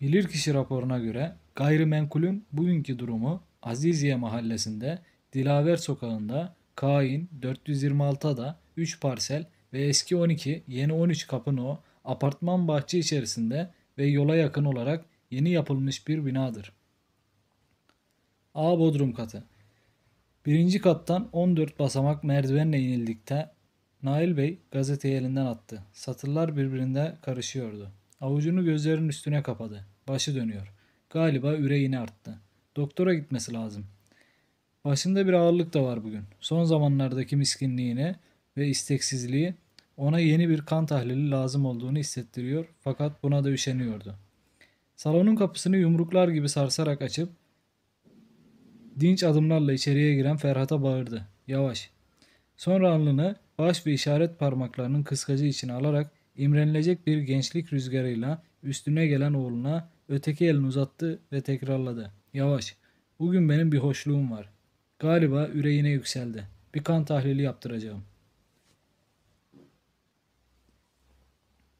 Bilirkişi raporuna göre gayrimenkulün bugünkü durumu Aziziye mahallesinde Dilaver sokağında Kain 426'da 3 parsel ve eski 12 yeni 13 o apartman bahçe içerisinde ve yola yakın olarak yeni yapılmış bir binadır. A bodrum katı. Birinci kattan 14 basamak merdivenle inildikte Nail Bey gazeteyi elinden attı. Satırlar birbirinde karışıyordu. Avucunu gözlerinin üstüne kapadı. Başı dönüyor. Galiba üreyini arttı. Doktora gitmesi lazım. Başında bir ağırlık da var bugün. Son zamanlardaki miskinliğine ve isteksizliği ona yeni bir kan tahlili lazım olduğunu hissettiriyor fakat buna da üşeniyordu. Salonun kapısını yumruklar gibi sarsarak açıp dinç adımlarla içeriye giren Ferhat'a bağırdı. Yavaş. Sonra alnını baş ve işaret parmaklarının kıskacı içine alarak İmrenilecek bir gençlik rüzgarıyla üstüne gelen oğluna öteki elini uzattı ve tekrarladı. Yavaş. Bugün benim bir hoşluğum var. Galiba üreyine yükseldi. Bir kan tahlili yaptıracağım.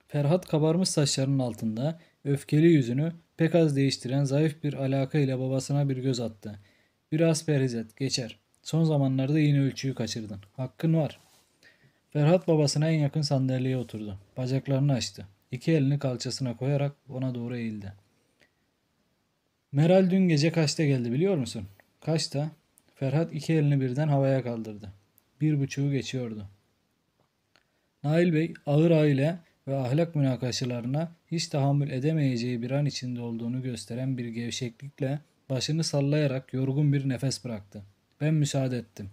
Ferhat kabarmış saçlarının altında öfkeli yüzünü pek az değiştiren zayıf bir alaka ile babasına bir göz attı. Biraz perhiz geçer. Son zamanlarda yine ölçüyü kaçırdın. Hakkın var.'' Ferhat babasına en yakın sandalyeye oturdu. Bacaklarını açtı. İki elini kalçasına koyarak ona doğru eğildi. Meral dün gece kaçta geldi biliyor musun? Kaçta? Ferhat iki elini birden havaya kaldırdı. Bir buçuğu geçiyordu. Nail Bey ağır aile ve ahlak münakaşalarına hiç tahammül edemeyeceği bir an içinde olduğunu gösteren bir gevşeklikle başını sallayarak yorgun bir nefes bıraktı. Ben müsaade ettim.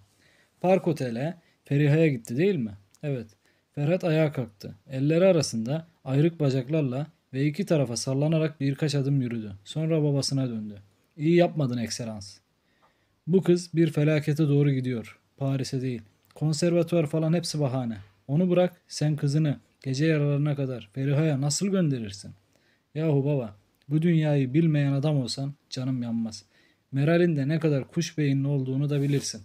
Park otele Feriha'ya gitti değil mi? Evet. Ferhat ayağa kalktı. Elleri arasında ayrık bacaklarla ve iki tarafa sallanarak birkaç adım yürüdü. Sonra babasına döndü. İyi yapmadın ekselans. Bu kız bir felakete doğru gidiyor. Paris'e değil. Konservatuvar falan hepsi bahane. Onu bırak sen kızını gece yaralarına kadar Feriha'ya nasıl gönderirsin? Yahu baba bu dünyayı bilmeyen adam olsan canım yanmaz. Meral'in de ne kadar kuş beyinli olduğunu da bilirsin.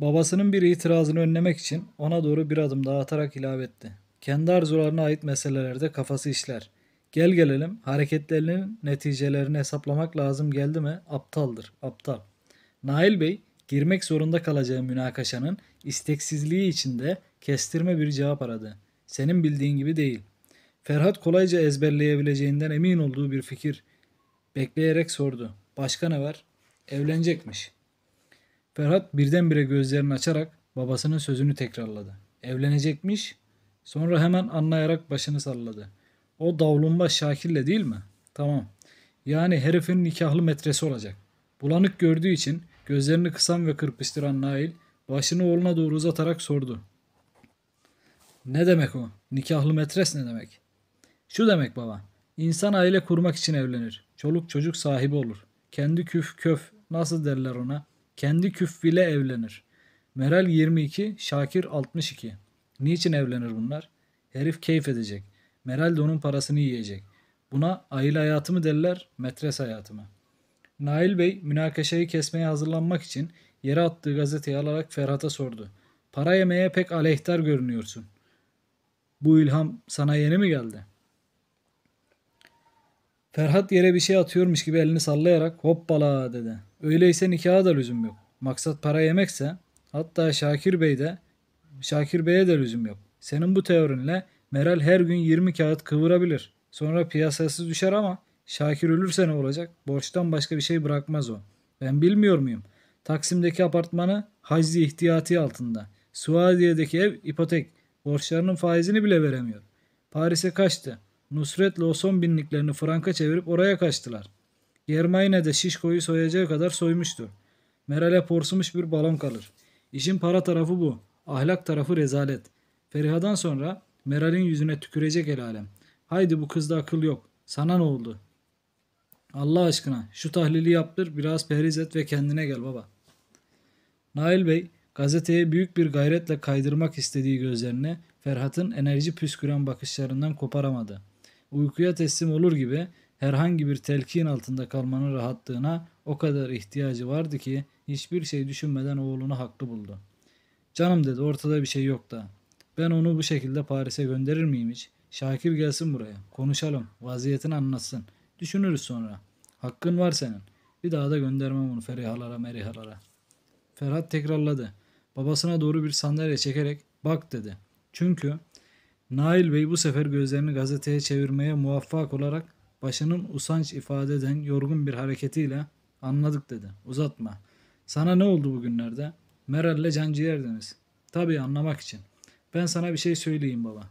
Babasının bir itirazını önlemek için ona doğru bir adım daha atarak ilave etti. Kendi arzularına ait meselelerde kafası işler. Gel gelelim hareketlerinin neticelerini hesaplamak lazım geldi mi aptaldır aptal. Nail Bey girmek zorunda kalacağı münakaşanın isteksizliği içinde kestirme bir cevap aradı. Senin bildiğin gibi değil. Ferhat kolayca ezberleyebileceğinden emin olduğu bir fikir bekleyerek sordu. Başka ne var? Evlenecekmiş. Ferhat birdenbire gözlerini açarak babasının sözünü tekrarladı. Evlenecekmiş. Sonra hemen anlayarak başını salladı. O davlumba Şakir'le değil mi? Tamam. Yani herifin nikahlı metresi olacak. Bulanık gördüğü için gözlerini kısan ve kırpıştıran Nail başını oğluna doğru uzatarak sordu. Ne demek o? Nikahlı metres ne demek? Şu demek baba. İnsan aile kurmak için evlenir. Çoluk çocuk sahibi olur. Kendi küf köf nasıl derler ona kendi küffiyle evlenir. Meral 22, Şakir 62. Niçin evlenir bunlar? Herif keyif edecek. Meral de onun parasını yiyecek. Buna aile hayatı mı derler, metres hayatı mı? Nail Bey münakaşayı kesmeye hazırlanmak için yere attığı gazeteyi alarak Ferhat'a sordu. Para yemeye pek aleyhtar görünüyorsun. Bu ilham sana yeni mi geldi? Ferhat yere bir şey atıyormuş gibi elini sallayarak hoppala dedi. Öyleyse nikaha da lüzum yok. Maksat para yemekse hatta Şakir Bey de Şakir Bey'e de lüzum yok. Senin bu teorinle Meral her gün 20 kağıt kıvırabilir. Sonra piyasası düşer ama Şakir ölürse ne olacak? Borçtan başka bir şey bırakmaz o. Ben bilmiyor muyum? Taksim'deki apartmanı haczi ihtiyati altında. Suadiye'deki ev ipotek. Borçlarının faizini bile veremiyor. Paris'e kaçtı. Nusret'le o son binliklerini franka çevirip oraya kaçtılar. Germaine de Şişko'yu soyacağı kadar soymuştu. Meral'e porsumuş bir balon kalır. İşin para tarafı bu. Ahlak tarafı rezalet. Feriha'dan sonra Meral'in yüzüne tükürecek el alem. Haydi bu kızda akıl yok. Sana ne oldu? Allah aşkına şu tahlili yaptır biraz periz et ve kendine gel baba. Nail Bey gazeteye büyük bir gayretle kaydırmak istediği gözlerine Ferhat'ın enerji püsküren bakışlarından koparamadı. Uykuya teslim olur gibi herhangi bir telkin altında kalmanın rahatlığına o kadar ihtiyacı vardı ki hiçbir şey düşünmeden oğlunu haklı buldu. Canım dedi ortada bir şey yok da. Ben onu bu şekilde Paris'e gönderir miyim hiç? Şakir gelsin buraya. Konuşalım. Vaziyetini anlatsın. Düşünürüz sonra. Hakkın var senin. Bir daha da göndermem onu Ferihalara merihalara. Ferhat tekrarladı. Babasına doğru bir sandalye çekerek bak dedi. Çünkü Nail Bey bu sefer gözlerini gazeteye çevirmeye muvaffak olarak Başının usanç ifade eden yorgun bir hareketiyle anladık dedi. Uzatma. Sana ne oldu bugünlerde? Meral'le canciğerdiniz. Tabii anlamak için. Ben sana bir şey söyleyeyim baba.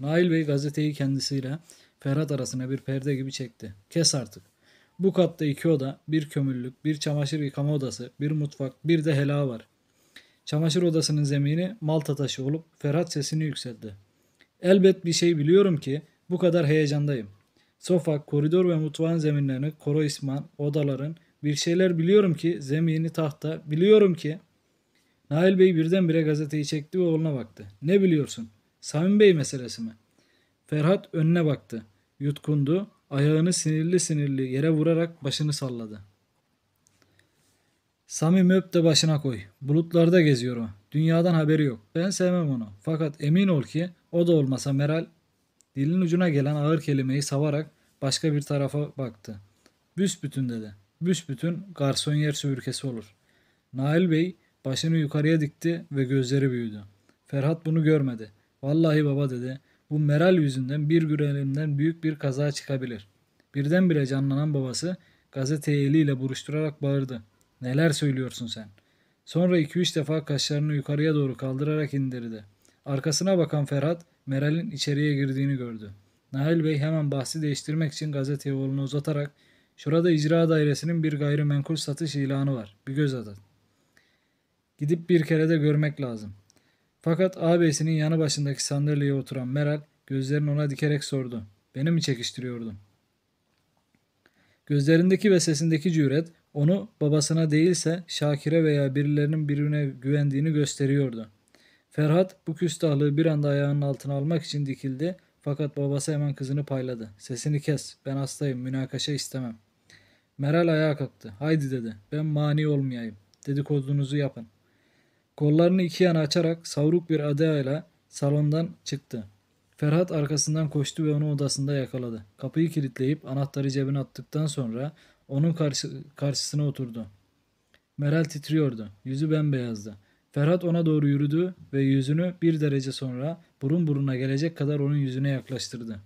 Nail Bey gazeteyi kendisiyle Ferhat arasına bir perde gibi çekti. Kes artık. Bu katta iki oda, bir kömürlük, bir çamaşır yıkama odası, bir mutfak, bir de hela var. Çamaşır odasının zemini malta taşı olup Ferhat sesini yükseltti. Elbet bir şey biliyorum ki bu kadar heyecandayım sofa, koridor ve mutfağın zeminlerini, koroisman, odaların, bir şeyler biliyorum ki, zemini tahta, biliyorum ki. Nail Bey birdenbire gazeteyi çekti ve oğluna baktı. Ne biliyorsun? Samim Bey meselesi mi? Ferhat önüne baktı. Yutkundu. Ayağını sinirli sinirli yere vurarak başını salladı. Samim öp de başına koy. Bulutlarda geziyor o. Dünyadan haberi yok. Ben sevmem onu. Fakat emin ol ki o da olmasa Meral Dilin ucuna gelen ağır kelimeyi savarak başka bir tarafa baktı. Büsbütün dedi. Büsbütün garsonyer sübürkesi olur. Nail Bey başını yukarıya dikti ve gözleri büyüdü. Ferhat bunu görmedi. Vallahi baba dedi. Bu Meral yüzünden bir gün büyük bir kaza çıkabilir. Birdenbire canlanan babası gazeteyi eliyle buruşturarak bağırdı. Neler söylüyorsun sen? Sonra iki üç defa kaşlarını yukarıya doğru kaldırarak indirdi. Arkasına bakan Ferhat Meral'in içeriye girdiğini gördü. Nail Bey hemen bahsi değiştirmek için gazete yolunu uzatarak ''Şurada icra dairesinin bir gayrimenkul satış ilanı var. Bir göz atın. Gidip bir kere de görmek lazım.'' Fakat ağabeyisinin yanı başındaki sandalyeye oturan Meral gözlerini ona dikerek sordu. Beni mi çekiştiriyordun? Gözlerindeki ve sesindeki cüret onu babasına değilse Şakir'e veya birilerinin birine güvendiğini gösteriyordu. Ferhat bu küstahlığı bir anda ayağının altına almak için dikildi fakat babası hemen kızını payladı. Sesini kes ben hastayım münakaşa istemem. Meral ayağa kalktı. Haydi dedi ben mani olmayayım dedikodunuzu yapın. Kollarını iki yana açarak savruk bir adayla salondan çıktı. Ferhat arkasından koştu ve onu odasında yakaladı. Kapıyı kilitleyip anahtarı cebine attıktan sonra onun karşı, karşısına oturdu. Meral titriyordu. Yüzü bembeyazdı. Ferhat ona doğru yürüdü ve yüzünü bir derece sonra burun buruna gelecek kadar onun yüzüne yaklaştırdı.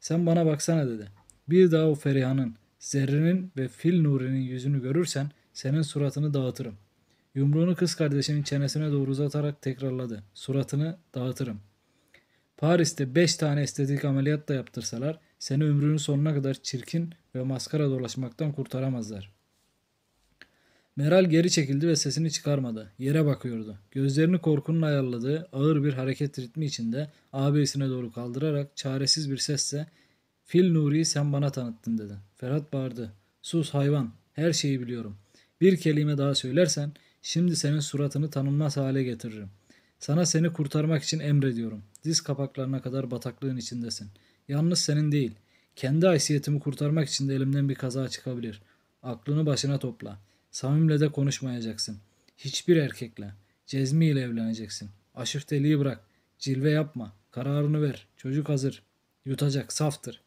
Sen bana baksana dedi. Bir daha o Feriha'nın, Zerrin'in ve Fil Nuri'nin yüzünü görürsen senin suratını dağıtırım. Yumruğunu kız kardeşinin çenesine doğru uzatarak tekrarladı. Suratını dağıtırım. Paris'te beş tane estetik ameliyat da yaptırsalar seni ömrünün sonuna kadar çirkin ve maskara dolaşmaktan kurtaramazlar. Meral geri çekildi ve sesini çıkarmadı. Yere bakıyordu. Gözlerini korkunun ayarladığı ağır bir hareket ritmi içinde ağabeyisine doğru kaldırarak çaresiz bir sesle ''Fil Nuri'yi sen bana tanıttın'' dedi. Ferhat bağırdı. ''Sus hayvan, her şeyi biliyorum. Bir kelime daha söylersen şimdi senin suratını tanınmaz hale getiririm. Sana seni kurtarmak için emrediyorum. Diz kapaklarına kadar bataklığın içindesin. Yalnız senin değil, kendi haysiyetimi kurtarmak için de elimden bir kaza çıkabilir. Aklını başına topla.'' Samim'le de konuşmayacaksın. Hiçbir erkekle. Cezmi ile evleneceksin. Aşırteliği bırak. Cilve yapma. Kararını ver. Çocuk hazır. Yutacak. Saftır.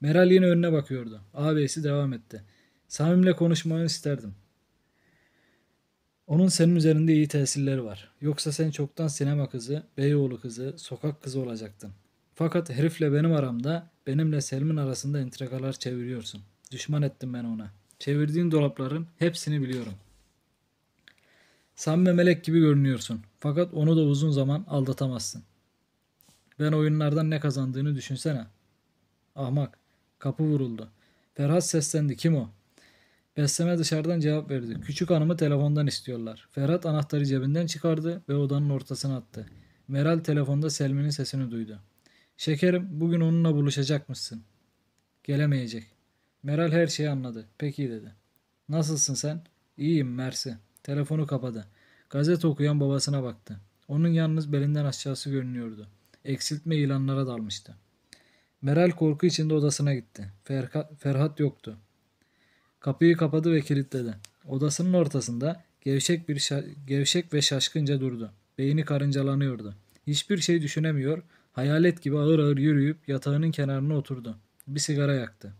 Meral yine önüne bakıyordu. Ağabeysi devam etti. Samim'le konuşmanı isterdim. Onun senin üzerinde iyi tesirleri var. Yoksa sen çoktan sinema kızı, Beyoğlu kızı, sokak kızı olacaktın. Fakat herifle benim aramda, benimle Selmin arasında intrikalar çeviriyorsun. Düşman ettim ben ona. Çevirdiğin dolapların hepsini biliyorum. Sen melek gibi görünüyorsun. Fakat onu da uzun zaman aldatamazsın. Ben oyunlardan ne kazandığını düşünsene. Ahmak. Kapı vuruldu. Ferhat seslendi. Kim o? Besleme dışarıdan cevap verdi. Küçük hanımı telefondan istiyorlar. Ferhat anahtarı cebinden çıkardı ve odanın ortasına attı. Meral telefonda Selmi'nin sesini duydu. Şekerim bugün onunla buluşacak mısın? Gelemeyecek. Meral her şeyi anladı. Peki dedi. Nasılsın sen? İyiyim Mersi. Telefonu kapadı. Gazete okuyan babasına baktı. Onun yalnız belinden aşağısı görünüyordu. Eksiltme ilanlara dalmıştı. Meral korku içinde odasına gitti. Ferhat, Ferhat yoktu. Kapıyı kapadı ve kilitledi. Odasının ortasında gevşek bir gevşek ve şaşkınca durdu. Beyni karıncalanıyordu. Hiçbir şey düşünemiyor, hayalet gibi ağır ağır yürüyüp yatağının kenarına oturdu. Bir sigara yaktı.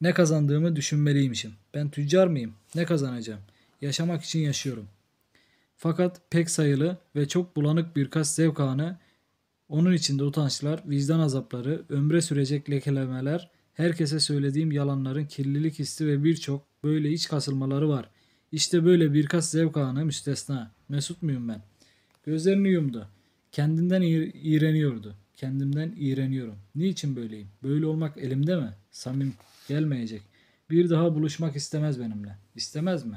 Ne kazandığımı düşünmeliymişim. Ben tüccar mıyım? Ne kazanacağım? Yaşamak için yaşıyorum. Fakat pek sayılı ve çok bulanık birkaç zevk anı, onun içinde utançlar, vicdan azapları, ömre sürecek lekelemeler, herkese söylediğim yalanların kirlilik hissi ve birçok böyle iç kasılmaları var. İşte böyle birkaç zevk anı müstesna. Mesut muyum ben? Gözlerini yumdu. Kendinden iğreniyordu. Kendimden iğreniyorum. Niçin böyleyim? Böyle olmak elimde mi? Samim Gelmeyecek. Bir daha buluşmak istemez benimle. İstemez mi?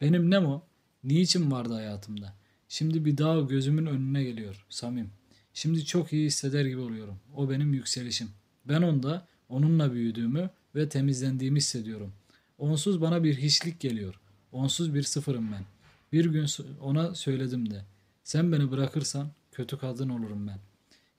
Benim ne o? Niçin vardı hayatımda? Şimdi bir daha gözümün önüne geliyor. Samim. Şimdi çok iyi hisseder gibi oluyorum. O benim yükselişim. Ben onda onunla büyüdüğümü ve temizlendiğimi hissediyorum. Onsuz bana bir hiçlik geliyor. Onsuz bir sıfırım ben. Bir gün ona söyledim de. Sen beni bırakırsan kötü kadın olurum ben.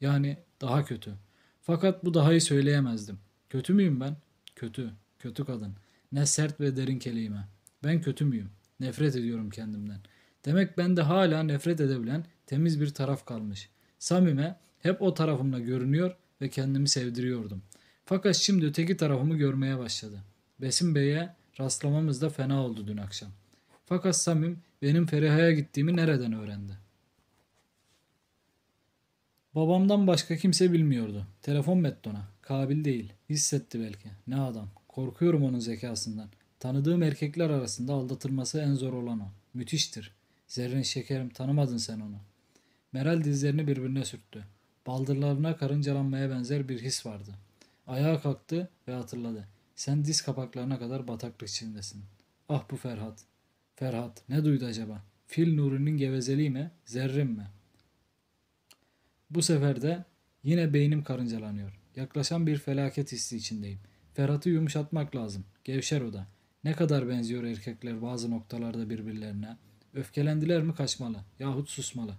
Yani daha kötü. Fakat bu daha iyi söyleyemezdim. Kötü müyüm ben? Kötü, kötü kadın. Ne sert ve derin kelime. Ben kötü müyüm? Nefret ediyorum kendimden. Demek bende hala nefret edebilen temiz bir taraf kalmış. Samime hep o tarafımla görünüyor ve kendimi sevdiriyordum. Fakat şimdi öteki tarafımı görmeye başladı. Besim Bey'e rastlamamız da fena oldu dün akşam. Fakat Samim benim Feriha'ya gittiğimi nereden öğrendi? Babamdan başka kimse bilmiyordu. Telefon metdona. Kabil değil. Hissetti belki. Ne adam. Korkuyorum onun zekasından. Tanıdığım erkekler arasında aldatılması en zor olan o. Müthiştir. Zerrin şekerim tanımadın sen onu. Meral dizlerini birbirine sürttü. Baldırlarına karıncalanmaya benzer bir his vardı. Ayağa kalktı ve hatırladı. Sen diz kapaklarına kadar bataklık içindesin. Ah bu Ferhat. Ferhat ne duydu acaba? Fil Nuri'nin gevezeliği mi? Zerrin mi? Bu sefer de yine beynim karıncalanıyor. Yaklaşan bir felaket hissi içindeyim. Ferhat'ı yumuşatmak lazım. Gevşer o da. Ne kadar benziyor erkekler bazı noktalarda birbirlerine. Öfkelendiler mi kaçmalı yahut susmalı.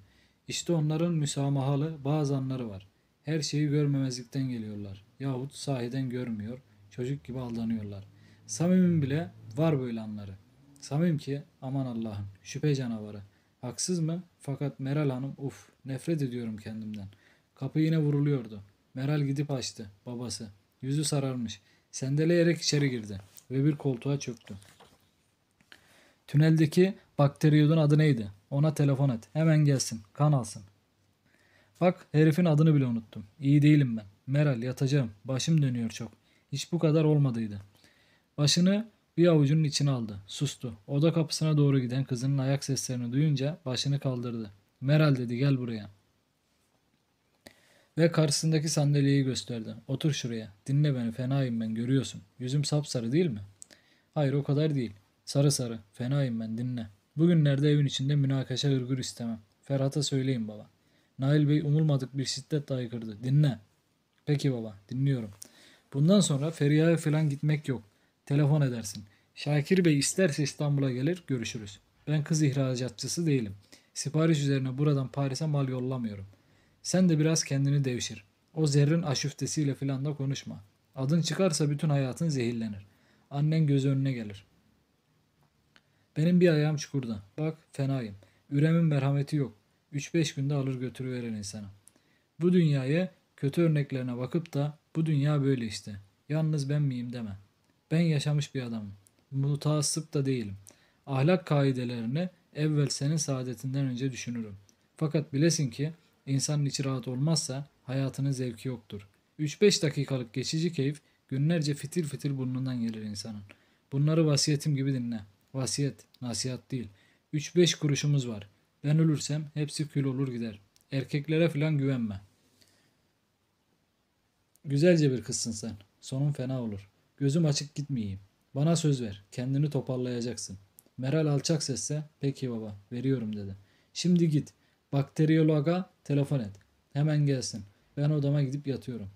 İşte onların müsamahalı bazı anları var. Her şeyi görmemezlikten geliyorlar. Yahut sahiden görmüyor. Çocuk gibi aldanıyorlar. Samim'in bile var böyle anları. Samim ki aman Allah'ım şüphe canavarı. Haksız mı? Fakat Meral Hanım uf nefret ediyorum kendimden. Kapı yine vuruluyordu. Meral gidip açtı. Babası. Yüzü sararmış. Sendeleyerek içeri girdi ve bir koltuğa çöktü. Tüneldeki bakteriyodun adı neydi? Ona telefon et. Hemen gelsin. Kan alsın. Bak herifin adını bile unuttum. İyi değilim ben. Meral yatacağım. Başım dönüyor çok. Hiç bu kadar olmadıydı. Başını bir avucunun içine aldı. Sustu. Oda kapısına doğru giden kızının ayak seslerini duyunca başını kaldırdı. Meral dedi gel buraya. Ve karşısındaki sandalyeyi gösterdi. Otur şuraya. Dinle beni. Fenayım ben. Görüyorsun. Yüzüm sapsarı değil mi? Hayır o kadar değil. Sarı sarı. Fenayım ben. Dinle. Bugünlerde evin içinde münakaşa hırgür istemem. Ferhat'a söyleyin baba. Nail Bey umulmadık bir şiddetle aykırdı. Dinle. Peki baba. Dinliyorum. Bundan sonra Feriha'ya falan gitmek yok. Telefon edersin. Şakir Bey isterse İstanbul'a gelir görüşürüz. Ben kız ihracatçısı değilim. Sipariş üzerine buradan Paris'e mal yollamıyorum. Sen de biraz kendini devşir. O zerrin aşüftesiyle filan da konuşma. Adın çıkarsa bütün hayatın zehirlenir. Annen göz önüne gelir. Benim bir ayağım çukurda. Bak fenayım. Üremin merhameti yok. 3-5 günde alır götürüverir insanı. Bu dünyaya kötü örneklerine bakıp da bu dünya böyle işte. Yalnız ben miyim deme. Ben yaşamış bir adamım. Mutasip da değilim. Ahlak kaidelerini evvel senin saadetinden önce düşünürüm. Fakat bilesin ki insanın içi rahat olmazsa hayatının zevki yoktur. 3-5 dakikalık geçici keyif günlerce fitil fitil burnundan gelir insanın. Bunları vasiyetim gibi dinle. Vasiyet, nasihat değil. 3-5 kuruşumuz var. Ben ölürsem hepsi kül olur gider. Erkeklere filan güvenme. Güzelce bir kızsın sen. Sonun fena olur. Gözüm açık gitmeyeyim. Bana söz ver. Kendini toparlayacaksın. Meral alçak sesle peki baba veriyorum dedi. Şimdi git. Bakteriyologa Telefon et. Hemen gelsin. Ben odama gidip yatıyorum.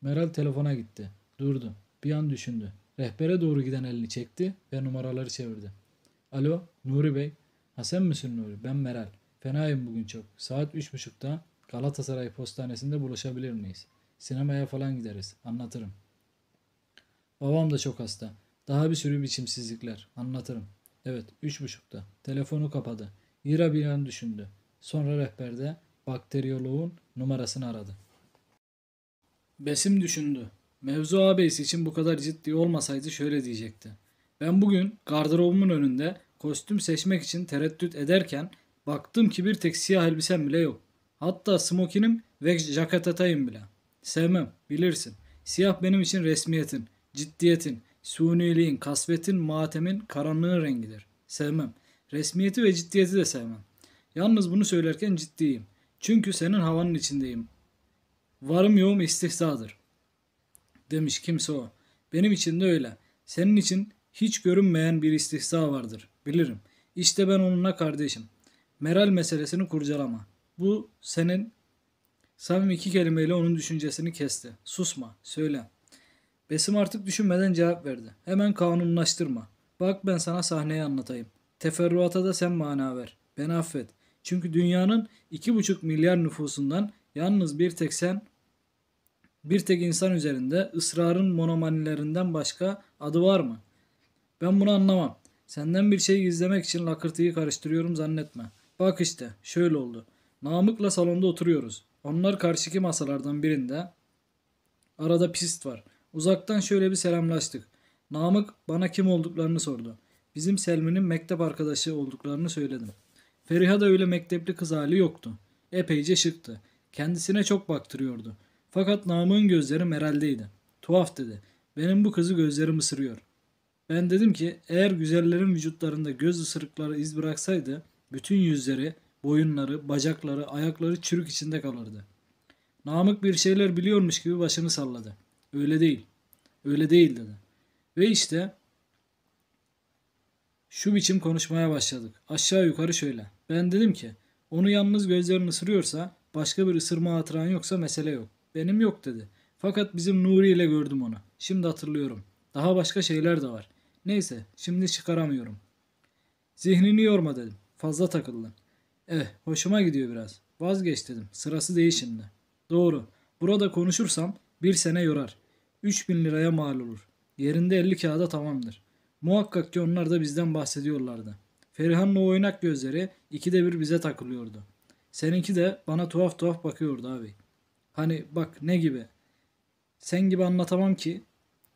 Meral telefona gitti. Durdu. Bir an düşündü. Rehbere doğru giden elini çekti ve numaraları çevirdi. Alo Nuri Bey. Ha sen misin Nuri? Ben Meral. Fenayım bugün çok. Saat üç buçukta Galatasaray Postanesi'nde buluşabilir miyiz? Sinemaya falan gideriz. Anlatırım. Babam da çok hasta. Daha bir sürü biçimsizlikler. Anlatırım. Evet, üç buçukta. Telefonu kapadı. Yira bir an düşündü. Sonra rehberde bakteriyoloğun numarasını aradı. Besim düşündü. Mevzu ağabeysi için bu kadar ciddi olmasaydı şöyle diyecekti. Ben bugün gardırobumun önünde kostüm seçmek için tereddüt ederken baktım ki bir tek siyah elbisem bile yok. Hatta smokinim ve jaket atayım bile. Sevmem, bilirsin. Siyah benim için resmiyetin, ciddiyetin, suniliğin, kasvetin, matemin, karanlığın rengidir. Sevmem. Resmiyeti ve ciddiyeti de sevmem. Yalnız bunu söylerken ciddiyim. Çünkü senin havanın içindeyim. Varım yoğum istihzadır. Demiş kimse o. Benim için de öyle. Senin için hiç görünmeyen bir istihza vardır. Bilirim. İşte ben onunla kardeşim. Meral meselesini kurcalama. Bu senin Samim iki kelimeyle onun düşüncesini kesti. Susma, söyle. Besim artık düşünmeden cevap verdi. Hemen kanunlaştırma. Bak ben sana sahneyi anlatayım. Teferruata da sen mana ver. Beni affet. Çünkü dünyanın 2,5 milyar nüfusundan yalnız bir tek sen, bir tek insan üzerinde ısrarın monomanilerinden başka adı var mı? Ben bunu anlamam. Senden bir şey gizlemek için lakırtıyı karıştırıyorum zannetme. Bak işte şöyle oldu. Namık'la salonda oturuyoruz. Onlar karşıki masalardan birinde. Arada pist var. Uzaktan şöyle bir selamlaştık. Namık bana kim olduklarını sordu. Bizim Selmi'nin mektep arkadaşı olduklarını söyledim da öyle mektepli kız hali yoktu. Epeyce şıktı. Kendisine çok baktırıyordu. Fakat Namık'ın gözleri Meral'deydi. Tuhaf dedi. Benim bu kızı gözlerim ısırıyor. Ben dedim ki eğer güzellerin vücutlarında göz ısırıkları iz bıraksaydı bütün yüzleri, boyunları, bacakları, ayakları çürük içinde kalırdı. Namık bir şeyler biliyormuş gibi başını salladı. Öyle değil. Öyle değil dedi. Ve işte şu biçim konuşmaya başladık. Aşağı yukarı şöyle. Ben dedim ki onu yalnız gözlerini ısırıyorsa başka bir ısırma hatıran yoksa mesele yok. Benim yok dedi. Fakat bizim Nuri ile gördüm onu. Şimdi hatırlıyorum. Daha başka şeyler de var. Neyse şimdi çıkaramıyorum. Zihnini yorma dedim. Fazla takıldın. Eh hoşuma gidiyor biraz. Vazgeç dedim. Sırası değil şimdi. Doğru. Burada konuşursam bir sene yorar. 3000 liraya mal olur. Yerinde 50 kağıda tamamdır. Muhakkak ki onlar da bizden bahsediyorlardı.'' Feriha'nın o oynak gözleri ikide bir bize takılıyordu. Seninki de bana tuhaf tuhaf bakıyordu abi. Hani bak ne gibi. Sen gibi anlatamam ki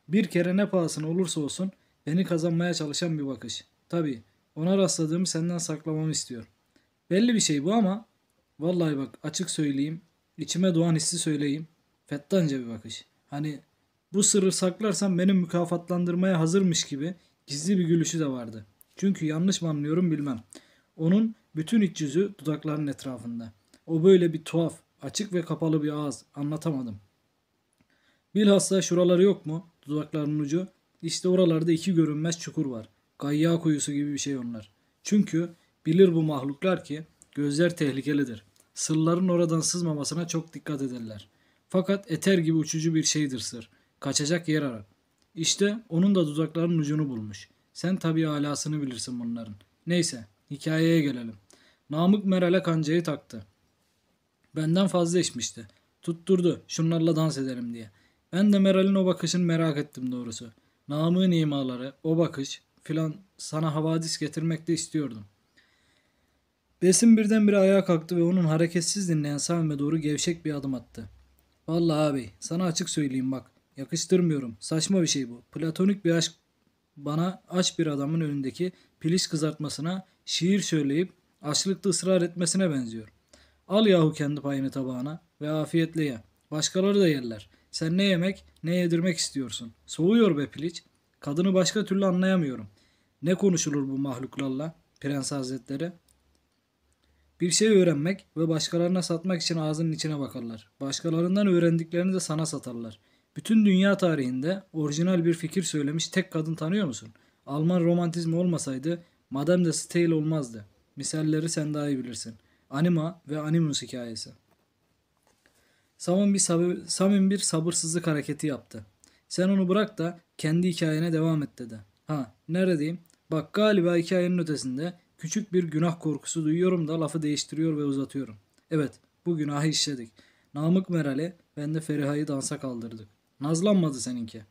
bir kere ne pahasına olursa olsun beni kazanmaya çalışan bir bakış. Tabii ona rastladığımı senden saklamamı istiyor. Belli bir şey bu ama vallahi bak açık söyleyeyim, içime doğan hissi söyleyeyim. Fettanca bir bakış. Hani bu sırrı saklarsam beni mükafatlandırmaya hazırmış gibi gizli bir gülüşü de vardı. Çünkü yanlış mı anlıyorum bilmem. Onun bütün iç yüzü dudaklarının etrafında. O böyle bir tuhaf, açık ve kapalı bir ağız. Anlatamadım. Bilhassa şuraları yok mu? Dudaklarının ucu. İşte oralarda iki görünmez çukur var. Gayya kuyusu gibi bir şey onlar. Çünkü bilir bu mahluklar ki gözler tehlikelidir. Sırların oradan sızmamasına çok dikkat ederler. Fakat eter gibi uçucu bir şeydir sır. Kaçacak yer arar. İşte onun da dudaklarının ucunu bulmuş.'' Sen tabii alasını bilirsin bunların. Neyse hikayeye gelelim. Namık Meral'e kancayı taktı. Benden fazla içmişti. Tutturdu şunlarla dans edelim diye. Ben de Meral'in o bakışını merak ettim doğrusu. Namığın imaları, o bakış filan sana havadis getirmek de istiyordum. Besim birdenbire ayağa kalktı ve onun hareketsiz dinleyen Sami'ye doğru gevşek bir adım attı. Vallahi abi sana açık söyleyeyim bak. Yakıştırmıyorum. Saçma bir şey bu. Platonik bir aşk bana aç bir adamın önündeki piliç kızartmasına şiir söyleyip açlıkta ısrar etmesine benziyor. Al yahu kendi payını tabağına ve afiyetle ye. Başkaları da yerler. Sen ne yemek ne yedirmek istiyorsun. Soğuyor be piliç. Kadını başka türlü anlayamıyorum. Ne konuşulur bu mahluklarla prens hazretleri? Bir şey öğrenmek ve başkalarına satmak için ağzının içine bakarlar. Başkalarından öğrendiklerini de sana satarlar.'' Bütün dünya tarihinde orijinal bir fikir söylemiş tek kadın tanıyor musun? Alman romantizmi olmasaydı Madame de Stael olmazdı. Misalleri sen daha iyi bilirsin. Anima ve Animus hikayesi. Sam'ın bir, sabır, Sam'ın bir sabırsızlık hareketi yaptı. Sen onu bırak da kendi hikayene devam et dedi. Ha neredeyim? Bak galiba hikayenin ötesinde küçük bir günah korkusu duyuyorum da lafı değiştiriyor ve uzatıyorum. Evet bu günahı işledik. Namık Meral'e ben de Feriha'yı dansa kaldırdık. Nazlanmadı seninki.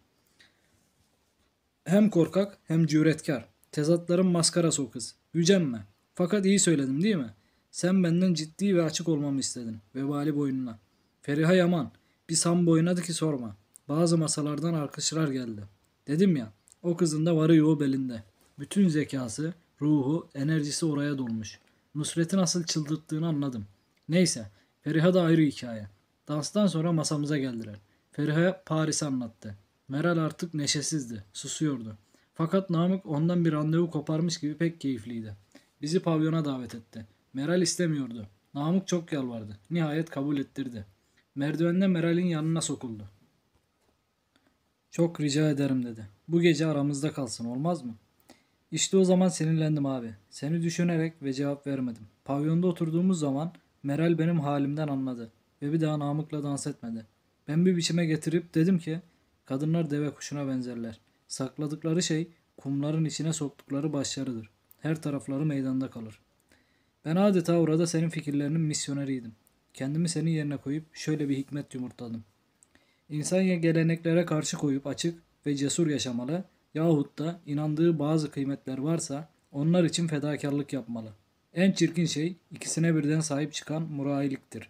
Hem korkak hem cüretkar. Tezatların maskarası o kız. Gücenme. Fakat iyi söyledim değil mi? Sen benden ciddi ve açık olmamı istedin. Vebali boynuna. Feriha Yaman. Bir sam boynadı ki sorma. Bazı masalardan arkışlar geldi. Dedim ya. O kızın da varı yoğu belinde. Bütün zekası, ruhu, enerjisi oraya dolmuş. Nusret'i asıl çıldırttığını anladım. Neyse. Feriha da ayrı hikaye. Danstan sonra masamıza geldiler. Feriha Paris anlattı. Meral artık neşesizdi, susuyordu. Fakat Namık ondan bir randevu koparmış gibi pek keyifliydi. Bizi pavyona davet etti. Meral istemiyordu. Namık çok yalvardı. Nihayet kabul ettirdi. Merdivende Meral'in yanına sokuldu. Çok rica ederim dedi. Bu gece aramızda kalsın olmaz mı? İşte o zaman sinirlendim abi. Seni düşünerek ve cevap vermedim. Pavyonda oturduğumuz zaman Meral benim halimden anladı ve bir daha Namık'la dans etmedi. Ben bir biçime getirip dedim ki kadınlar deve kuşuna benzerler. Sakladıkları şey kumların içine soktukları başlarıdır. Her tarafları meydanda kalır. Ben adeta orada senin fikirlerinin misyoneriydim. Kendimi senin yerine koyup şöyle bir hikmet yumurtladım. İnsan ya geleneklere karşı koyup açık ve cesur yaşamalı yahut da inandığı bazı kıymetler varsa onlar için fedakarlık yapmalı. En çirkin şey ikisine birden sahip çıkan murailiktir.''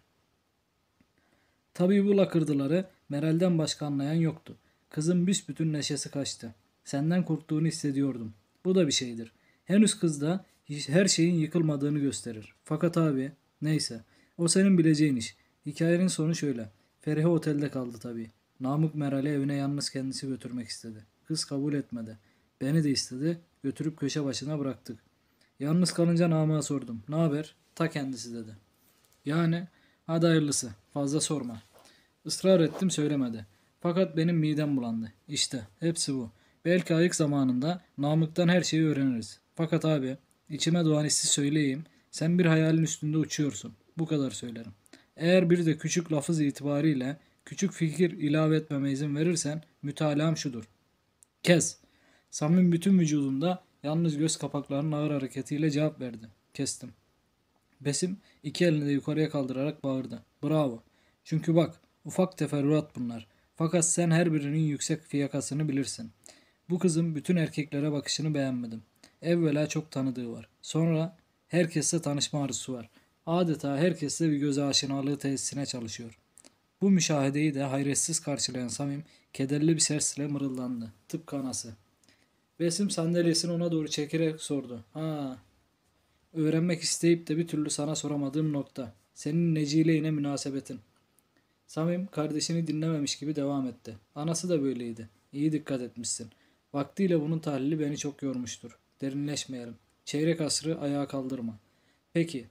Tabii bu lakırdıları Meral'den başka anlayan yoktu. Kızın büsbütün neşesi kaçtı. Senden korktuğunu hissediyordum. Bu da bir şeydir. Henüz kızda her şeyin yıkılmadığını gösterir. Fakat abi neyse o senin bileceğin iş. Hikayenin sonu şöyle. Feriha otelde kaldı tabii. Namık Meral'i evine yalnız kendisi götürmek istedi. Kız kabul etmedi. Beni de istedi. Götürüp köşe başına bıraktık. Yalnız kalınca Namık'a sordum. Ne haber? Ta kendisi dedi. Yani Hadi hayırlısı. Fazla sorma. Israr ettim söylemedi. Fakat benim midem bulandı. İşte hepsi bu. Belki ayık zamanında Namık'tan her şeyi öğreniriz. Fakat abi içime doğan hissi söyleyeyim. Sen bir hayalin üstünde uçuyorsun. Bu kadar söylerim. Eğer bir de küçük lafız itibariyle küçük fikir ilave etmeme izin verirsen mütalam şudur. Kes. Samim bütün vücudunda yalnız göz kapaklarının ağır hareketiyle cevap verdi. Kestim. Besim iki elini de yukarıya kaldırarak bağırdı. Bravo. Çünkü bak ufak teferruat bunlar. Fakat sen her birinin yüksek fiyakasını bilirsin. Bu kızın bütün erkeklere bakışını beğenmedim. Evvela çok tanıdığı var. Sonra herkesle tanışma arzusu var. Adeta herkesle bir göz aşinalığı tesisine çalışıyor. Bu müşahedeyi de hayretsiz karşılayan Samim kederli bir sesle mırıldandı. Tıpkı anası. Besim sandalyesini ona doğru çekerek sordu. Ha Öğrenmek isteyip de bir türlü sana soramadığım nokta. Senin Neciyle yine münasebetin. Samim kardeşini dinlememiş gibi devam etti. Anası da böyleydi. İyi dikkat etmişsin. Vaktiyle bunun tahlili beni çok yormuştur. Derinleşmeyelim. Çeyrek asrı ayağa kaldırma. Peki.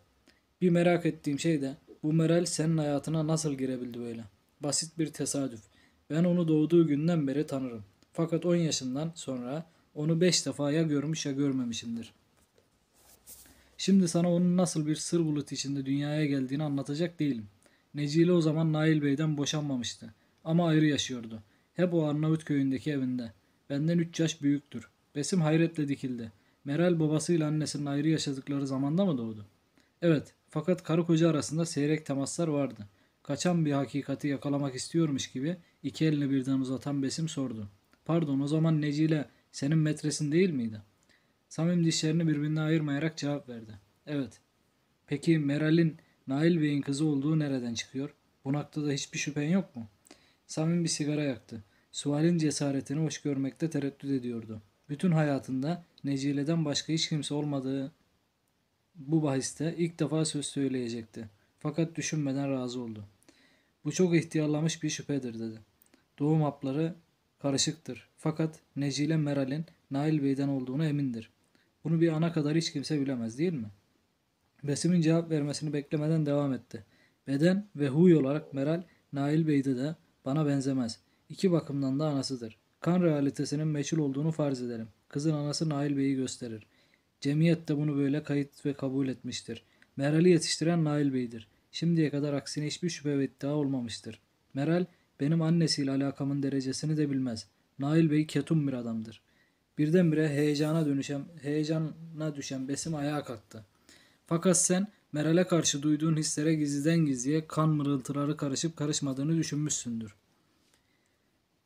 Bir merak ettiğim şey de bu Meral senin hayatına nasıl girebildi böyle? Basit bir tesadüf. Ben onu doğduğu günden beri tanırım. Fakat 10 yaşından sonra onu 5 defa ya görmüş ya görmemişimdir. Şimdi sana onun nasıl bir sır bulut içinde dünyaya geldiğini anlatacak değilim. Necile o zaman Nail Bey'den boşanmamıştı. Ama ayrı yaşıyordu. Hep o Arnavut köyündeki evinde. Benden üç yaş büyüktür. Besim hayretle dikildi. Meral babasıyla annesinin ayrı yaşadıkları zamanda mı doğdu? Evet, fakat karı koca arasında seyrek temaslar vardı. Kaçan bir hakikati yakalamak istiyormuş gibi iki elini birden uzatan Besim sordu. Pardon o zaman Necile senin metresin değil miydi? Samim dişlerini birbirine ayırmayarak cevap verdi. Evet. Peki Meral'in Nail Bey'in kızı olduğu nereden çıkıyor? Bu noktada hiçbir şüphen yok mu? Samim bir sigara yaktı. Sual'in cesaretini hoş görmekte tereddüt ediyordu. Bütün hayatında Necile'den başka hiç kimse olmadığı bu bahiste ilk defa söz söyleyecekti. Fakat düşünmeden razı oldu. Bu çok ihtiyarlamış bir şüphedir dedi. Doğum hapları karışıktır. Fakat Necile Meral'in Nail Bey'den olduğunu emindir. Bunu bir ana kadar hiç kimse bilemez değil mi? Besim'in cevap vermesini beklemeden devam etti. Beden ve huy olarak Meral, Nail Bey'de de bana benzemez. İki bakımdan da anasıdır. Kan realitesinin meçhul olduğunu farz edelim. Kızın anası Nail Bey'i gösterir. Cemiyet de bunu böyle kayıt ve kabul etmiştir. Meral'i yetiştiren Nail Bey'dir. Şimdiye kadar aksine hiçbir şüphe ve iddia olmamıştır. Meral, benim annesiyle alakamın derecesini de bilmez. Nail Bey ketum bir adamdır. Birdenbire heyecana dönüşen, heyecana düşen Besim ayağa kalktı. Fakat sen Meral'e karşı duyduğun hislere gizliden gizliye kan mırıltıları karışıp karışmadığını düşünmüşsündür.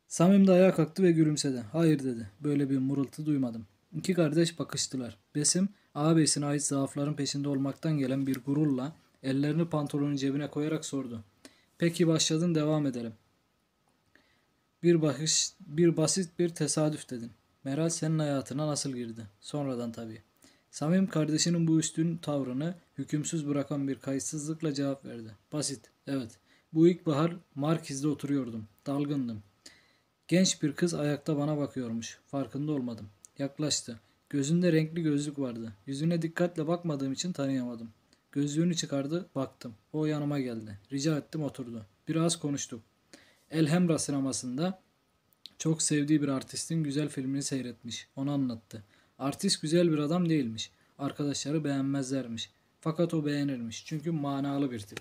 Samim de ayağa kalktı ve gülümsedi. Hayır dedi. Böyle bir mırıltı duymadım. İki kardeş bakıştılar. Besim ağabeyisine ait zaafların peşinde olmaktan gelen bir gururla ellerini pantolonun cebine koyarak sordu. Peki başladın devam edelim. Bir bakış, bir basit bir tesadüf dedin. Meral senin hayatına nasıl girdi? Sonradan tabii. Samim kardeşinin bu üstün tavrını hükümsüz bırakan bir kayıtsızlıkla cevap verdi. Basit. Evet. Bu ilkbahar Markiz'de oturuyordum. Dalgındım. Genç bir kız ayakta bana bakıyormuş. Farkında olmadım. Yaklaştı. Gözünde renkli gözlük vardı. Yüzüne dikkatle bakmadığım için tanıyamadım. Gözlüğünü çıkardı, baktım. O yanıma geldi. Rica ettim oturdu. Biraz konuştuk. Elhemra sinemasında çok sevdiği bir artistin güzel filmini seyretmiş. Onu anlattı. Artist güzel bir adam değilmiş. Arkadaşları beğenmezlermiş. Fakat o beğenirmiş. Çünkü manalı bir tip.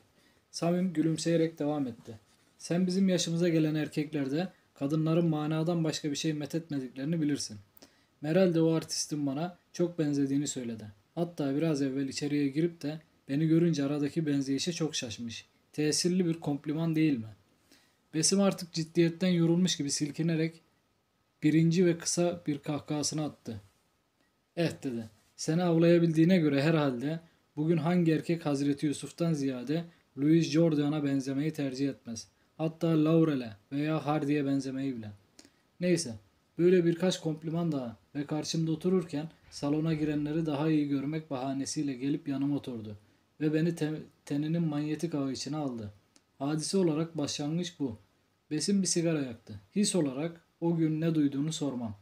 Samim gülümseyerek devam etti. Sen bizim yaşımıza gelen erkeklerde kadınların manadan başka bir şey methetmediklerini bilirsin. Meral de o artistin bana çok benzediğini söyledi. Hatta biraz evvel içeriye girip de beni görünce aradaki benzeyişe çok şaşmış. Tesirli bir kompliman değil mi?'' Besim artık ciddiyetten yorulmuş gibi silkinerek birinci ve kısa bir kahkahasını attı. Eh dedi. Seni avlayabildiğine göre herhalde bugün hangi erkek Hazreti Yusuf'tan ziyade Louis Jordan'a benzemeyi tercih etmez. Hatta Laurel'e veya Hardy'e benzemeyi bile. Neyse böyle birkaç kompliman daha ve karşımda otururken salona girenleri daha iyi görmek bahanesiyle gelip yanıma oturdu ve beni te- teninin manyetik ağı içine aldı. Hadise olarak başlangıç bu. Besim bir sigara yaktı. His olarak o gün ne duyduğunu sormam.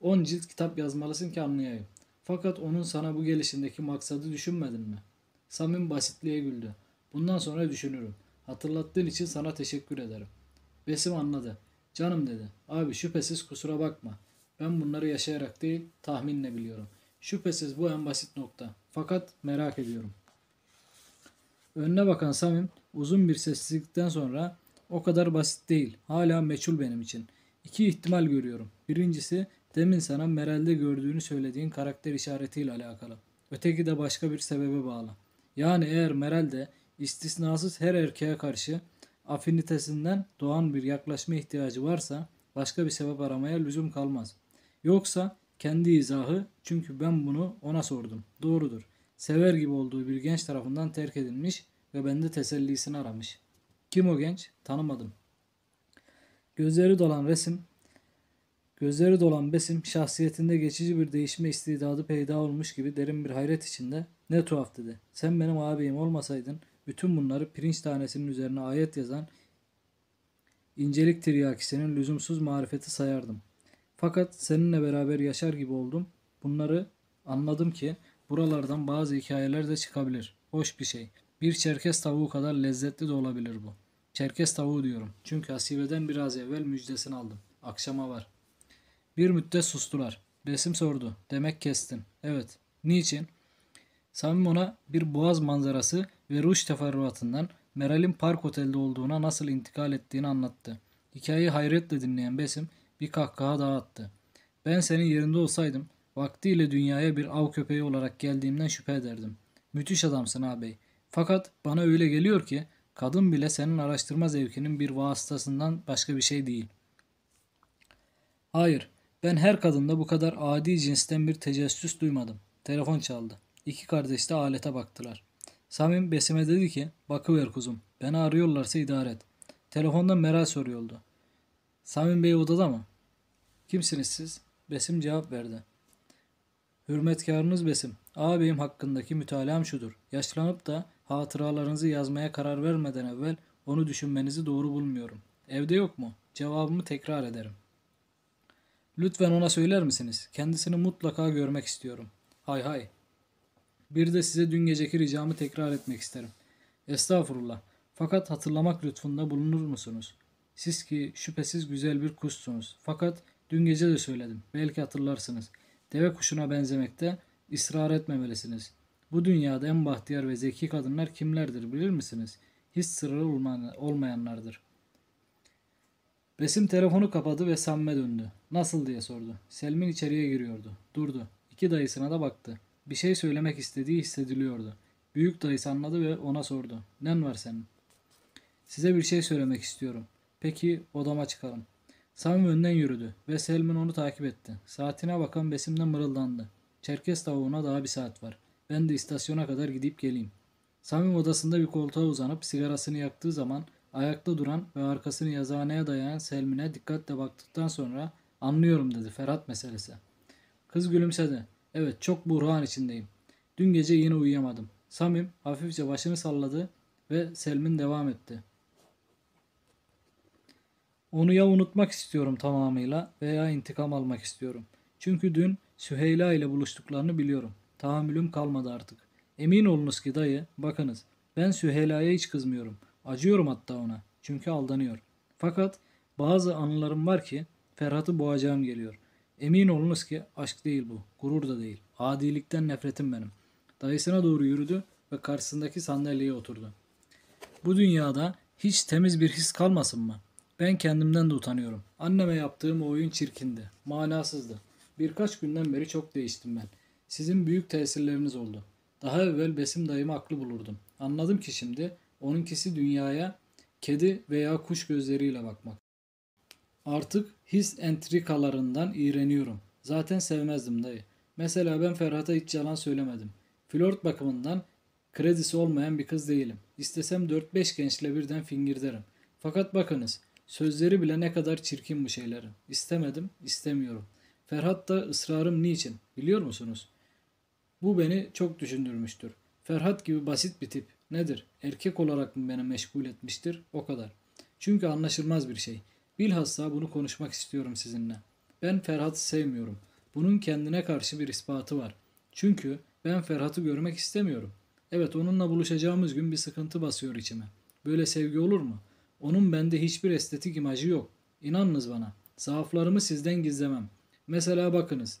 10 cilt kitap yazmalısın ki anlayayım. Fakat onun sana bu gelişindeki maksadı düşünmedin mi? Samim basitliğe güldü. Bundan sonra düşünürüm. Hatırlattığın için sana teşekkür ederim. Besim anladı. Canım dedi. Abi şüphesiz kusura bakma. Ben bunları yaşayarak değil tahminle biliyorum. Şüphesiz bu en basit nokta. Fakat merak ediyorum. Önüne bakan Samim uzun bir sessizlikten sonra o kadar basit değil. Hala meçhul benim için. İki ihtimal görüyorum. Birincisi demin sana Meral'de gördüğünü söylediğin karakter işaretiyle alakalı. Öteki de başka bir sebebe bağlı. Yani eğer Meral istisnasız her erkeğe karşı afinitesinden doğan bir yaklaşma ihtiyacı varsa başka bir sebep aramaya lüzum kalmaz. Yoksa kendi izahı çünkü ben bunu ona sordum. Doğrudur. Sever gibi olduğu bir genç tarafından terk edilmiş ve bende tesellisini aramış.'' Kim o genç? Tanımadım. Gözleri dolan resim, gözleri dolan besim şahsiyetinde geçici bir değişme istidadı peyda olmuş gibi derin bir hayret içinde ne tuhaf dedi. Sen benim ağabeyim olmasaydın bütün bunları pirinç tanesinin üzerine ayet yazan incelik tiryakisinin lüzumsuz marifeti sayardım. Fakat seninle beraber yaşar gibi oldum. Bunları anladım ki buralardan bazı hikayeler de çıkabilir. Hoş bir şey. Bir çerkez tavuğu kadar lezzetli de olabilir bu.'' Çerkes tavuğu diyorum. Çünkü asibeden biraz evvel müjdesini aldım. Akşama var. Bir müddet sustular. Besim sordu. Demek kestin. Evet. Niçin? Samim ona bir boğaz manzarası ve ruj teferruatından Meral'in park otelde olduğuna nasıl intikal ettiğini anlattı. Hikayeyi hayretle dinleyen Besim bir kahkaha daha attı. Ben senin yerinde olsaydım vaktiyle dünyaya bir av köpeği olarak geldiğimden şüphe ederdim. Müthiş adamsın ağabey. Fakat bana öyle geliyor ki Kadın bile senin araştırma zevkinin bir vasıtasından başka bir şey değil. Hayır, ben her kadında bu kadar adi cinsten bir tecessüs duymadım. Telefon çaldı. İki kardeş de alete baktılar. Samim Besim'e dedi ki, bakıver kuzum, beni arıyorlarsa idare et. Telefonda Meral soruyordu. Samim Bey odada mı? Kimsiniz siz? Besim cevap verdi. Hürmetkarınız Besim, ağabeyim hakkındaki mütalaam şudur. Yaşlanıp da Hatıralarınızı yazmaya karar vermeden evvel onu düşünmenizi doğru bulmuyorum. Evde yok mu? Cevabımı tekrar ederim. Lütfen ona söyler misiniz? Kendisini mutlaka görmek istiyorum. Hay hay. Bir de size dün geceki ricamı tekrar etmek isterim. Estağfurullah. Fakat hatırlamak lütfunda bulunur musunuz? Siz ki şüphesiz güzel bir kuşsunuz. Fakat dün gece de söyledim. Belki hatırlarsınız. Deve kuşuna benzemekte ısrar etmemelisiniz. Bu dünyada en bahtiyar ve zeki kadınlar kimlerdir bilir misiniz? Hiç sırrı olmayanlardır. Besim telefonu kapadı ve Samme döndü. Nasıl diye sordu. Selmin içeriye giriyordu. Durdu. İki dayısına da baktı. Bir şey söylemek istediği hissediliyordu. Büyük dayısı anladı ve ona sordu. Nen var senin? Size bir şey söylemek istiyorum. Peki odama çıkalım. Sami önden yürüdü ve Selmin onu takip etti. Saatine bakan Besim'den mırıldandı. Çerkes tavuğuna daha bir saat var. Ben de istasyona kadar gidip geleyim. Samim odasında bir koltuğa uzanıp sigarasını yaktığı zaman ayakta duran ve arkasını yazıhaneye dayayan Selmin'e dikkatle baktıktan sonra anlıyorum dedi Ferhat meselesi. Kız gülümsedi. Evet çok buhran içindeyim. Dün gece yine uyuyamadım. Samim hafifçe başını salladı ve Selmin devam etti. Onu ya unutmak istiyorum tamamıyla veya intikam almak istiyorum. Çünkü dün Süheyla ile buluştuklarını biliyorum. Tahammülüm kalmadı artık. Emin olunuz ki dayı, bakınız ben Süheyla'ya hiç kızmıyorum. Acıyorum hatta ona. Çünkü aldanıyor. Fakat bazı anılarım var ki Ferhat'ı boğacağım geliyor. Emin olunuz ki aşk değil bu. Gurur da değil. Adilikten nefretim benim. Dayısına doğru yürüdü ve karşısındaki sandalyeye oturdu. Bu dünyada hiç temiz bir his kalmasın mı? Ben kendimden de utanıyorum. Anneme yaptığım oyun çirkindi. Manasızdı. Birkaç günden beri çok değiştim ben.'' Sizin büyük tesirleriniz oldu. Daha evvel Besim dayımı aklı bulurdum. Anladım ki şimdi onunkisi dünyaya kedi veya kuş gözleriyle bakmak. Artık his entrikalarından iğreniyorum. Zaten sevmezdim dayı. Mesela ben Ferhat'a hiç yalan söylemedim. Flört bakımından kredisi olmayan bir kız değilim. İstesem 4-5 gençle birden fingirderim. Fakat bakınız sözleri bile ne kadar çirkin bu şeylerin. İstemedim, istemiyorum. Ferhat da ısrarım niçin biliyor musunuz? Bu beni çok düşündürmüştür. Ferhat gibi basit bir tip. Nedir? Erkek olarak mı beni meşgul etmiştir? O kadar. Çünkü anlaşılmaz bir şey. Bilhassa bunu konuşmak istiyorum sizinle. Ben Ferhat'ı sevmiyorum. Bunun kendine karşı bir ispatı var. Çünkü ben Ferhat'ı görmek istemiyorum. Evet onunla buluşacağımız gün bir sıkıntı basıyor içime. Böyle sevgi olur mu? Onun bende hiçbir estetik imajı yok. İnanınız bana. Zaaflarımı sizden gizlemem. Mesela bakınız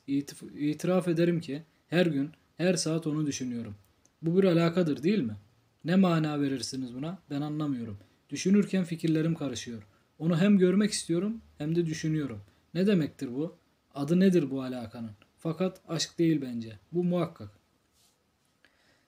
itiraf ederim ki her gün her saat onu düşünüyorum. Bu bir alakadır değil mi? Ne mana verirsiniz buna? Ben anlamıyorum. Düşünürken fikirlerim karışıyor. Onu hem görmek istiyorum hem de düşünüyorum. Ne demektir bu? Adı nedir bu alakanın? Fakat aşk değil bence. Bu muhakkak.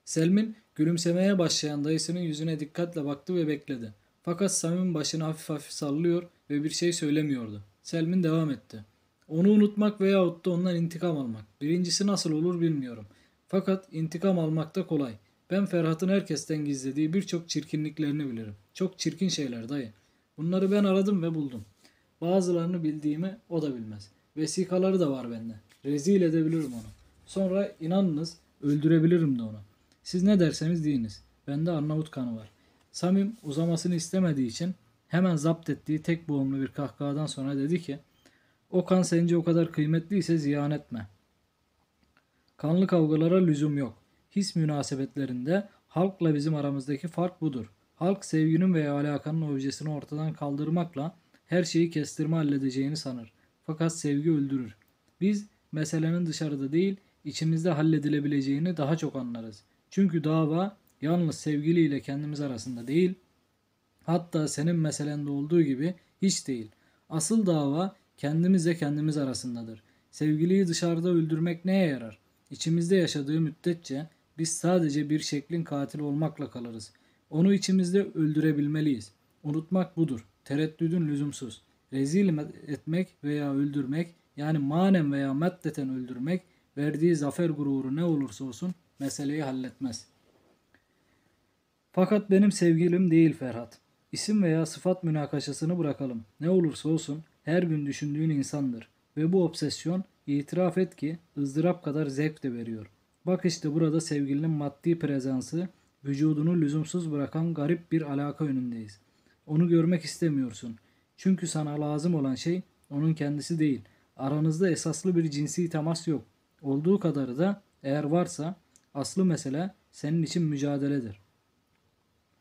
Selmin gülümsemeye başlayan dayısının yüzüne dikkatle baktı ve bekledi. Fakat Samim başını hafif hafif sallıyor ve bir şey söylemiyordu. Selmin devam etti. Onu unutmak veyahut da ondan intikam almak. Birincisi nasıl olur bilmiyorum. Fakat intikam almakta kolay. Ben Ferhat'ın herkesten gizlediği birçok çirkinliklerini bilirim. Çok çirkin şeyler dayı. Bunları ben aradım ve buldum. Bazılarını bildiğimi o da bilmez. Vesikaları da var bende. Rezil edebilirim onu. Sonra inanınız öldürebilirim de onu. Siz ne derseniz deyiniz. Bende Arnavut kanı var. Samim uzamasını istemediği için hemen zapt ettiği tek boğumlu bir kahkahadan sonra dedi ki o kan sence o kadar kıymetliyse ziyan etme.'' Kanlı kavgalara lüzum yok. His münasebetlerinde halkla bizim aramızdaki fark budur. Halk sevginin veya alakanın objesini ortadan kaldırmakla her şeyi kestirme halledeceğini sanır. Fakat sevgi öldürür. Biz meselenin dışarıda değil içimizde halledilebileceğini daha çok anlarız. Çünkü dava yalnız sevgiliyle kendimiz arasında değil, hatta senin meselende olduğu gibi hiç değil. Asıl dava kendimizle kendimiz arasındadır. Sevgiliyi dışarıda öldürmek neye yarar? İçimizde yaşadığı müddetçe biz sadece bir şeklin katili olmakla kalırız. Onu içimizde öldürebilmeliyiz. Unutmak budur. Tereddüdün lüzumsuz. Rezil etmek veya öldürmek yani manen veya maddeten öldürmek verdiği zafer gururu ne olursa olsun meseleyi halletmez. Fakat benim sevgilim değil Ferhat. İsim veya sıfat münakaşasını bırakalım. Ne olursa olsun her gün düşündüğün insandır ve bu obsesyon İtiraf et ki ızdırap kadar zevk de veriyor. Bak işte burada sevgilinin maddi prezansı vücudunu lüzumsuz bırakan garip bir alaka önündeyiz. Onu görmek istemiyorsun. Çünkü sana lazım olan şey onun kendisi değil. Aranızda esaslı bir cinsi temas yok. Olduğu kadarı da eğer varsa aslı mesele senin için mücadeledir.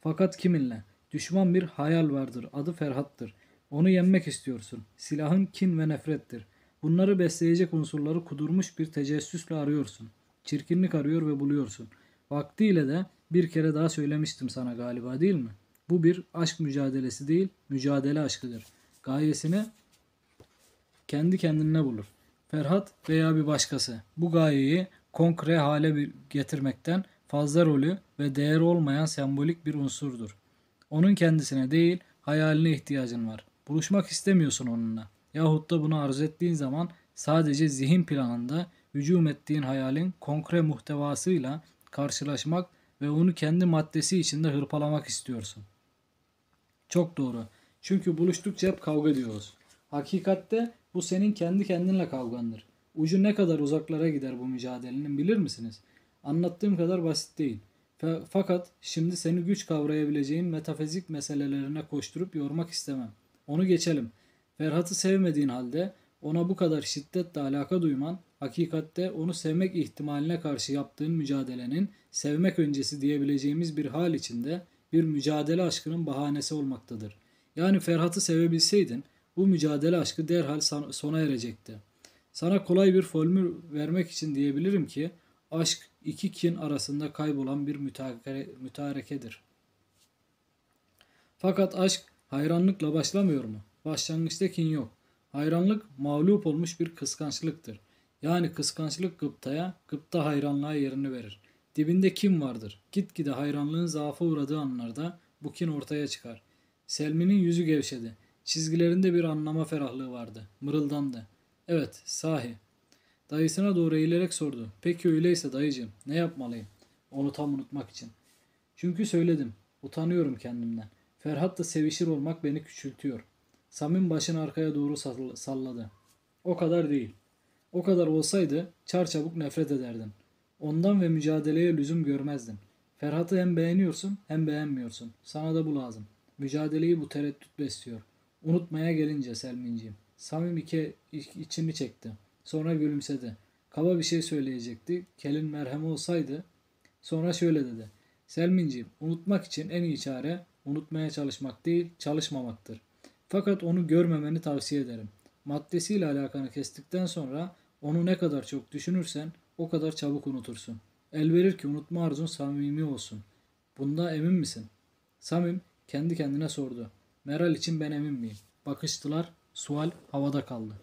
Fakat kiminle? Düşman bir hayal vardır. Adı Ferhat'tır. Onu yenmek istiyorsun. Silahın kin ve nefrettir.'' Bunları besleyecek unsurları kudurmuş bir tecessüsle arıyorsun. Çirkinlik arıyor ve buluyorsun. Vaktiyle de bir kere daha söylemiştim sana galiba değil mi? Bu bir aşk mücadelesi değil, mücadele aşkıdır. Gayesini kendi kendine bulur. Ferhat veya bir başkası bu gayeyi konkre hale getirmekten fazla rolü ve değer olmayan sembolik bir unsurdur. Onun kendisine değil, hayaline ihtiyacın var. Buluşmak istemiyorsun onunla yahut da bunu arz ettiğin zaman sadece zihin planında hücum ettiğin hayalin konkre muhtevasıyla karşılaşmak ve onu kendi maddesi içinde hırpalamak istiyorsun. Çok doğru. Çünkü buluştukça hep kavga diyoruz. Hakikatte bu senin kendi kendinle kavgandır. Ucu ne kadar uzaklara gider bu mücadelenin bilir misiniz? Anlattığım kadar basit değil. F- fakat şimdi seni güç kavrayabileceğin metafizik meselelerine koşturup yormak istemem. Onu geçelim. Ferhat'ı sevmediğin halde ona bu kadar şiddetle alaka duyman hakikatte onu sevmek ihtimaline karşı yaptığın mücadelenin sevmek öncesi diyebileceğimiz bir hal içinde bir mücadele aşkının bahanesi olmaktadır. Yani Ferhat'ı sevebilseydin bu mücadele aşkı derhal sona erecekti. Sana kolay bir formül vermek için diyebilirim ki aşk iki kin arasında kaybolan bir mütarekedir. Fakat aşk hayranlıkla başlamıyor mu? Başlangıçta kin yok. Hayranlık mağlup olmuş bir kıskançlıktır. Yani kıskançlık gıptaya, gıpta hayranlığa yerini verir. Dibinde kim vardır? Gitgide hayranlığın zaafa uğradığı anlarda bu kin ortaya çıkar. Selmi'nin yüzü gevşedi. Çizgilerinde bir anlama ferahlığı vardı. Mırıldandı. Evet, sahi. Dayısına doğru eğilerek sordu. Peki öyleyse dayıcığım ne yapmalıyım? Onu tam unutmak için. Çünkü söyledim. Utanıyorum kendimden. Ferhat da sevişir olmak beni küçültüyor.'' Samim başını arkaya doğru salladı. O kadar değil. O kadar olsaydı çarçabuk nefret ederdin. Ondan ve mücadeleye lüzum görmezdin. Ferhat'ı hem beğeniyorsun hem beğenmiyorsun. Sana da bu lazım. Mücadeleyi bu tereddüt besliyor. Unutmaya gelince Selminciğim. Samim iki, içini çekti. Sonra gülümsedi. Kaba bir şey söyleyecekti. Kelin merhem olsaydı. Sonra şöyle dedi. Selminciğim unutmak için en iyi çare unutmaya çalışmak değil çalışmamaktır. Fakat onu görmemeni tavsiye ederim. Maddesiyle alakanı kestikten sonra onu ne kadar çok düşünürsen o kadar çabuk unutursun. El verir ki unutma arzun samimi olsun. Bunda emin misin? Samim kendi kendine sordu. Meral için ben emin miyim? Bakıştılar, sual havada kaldı.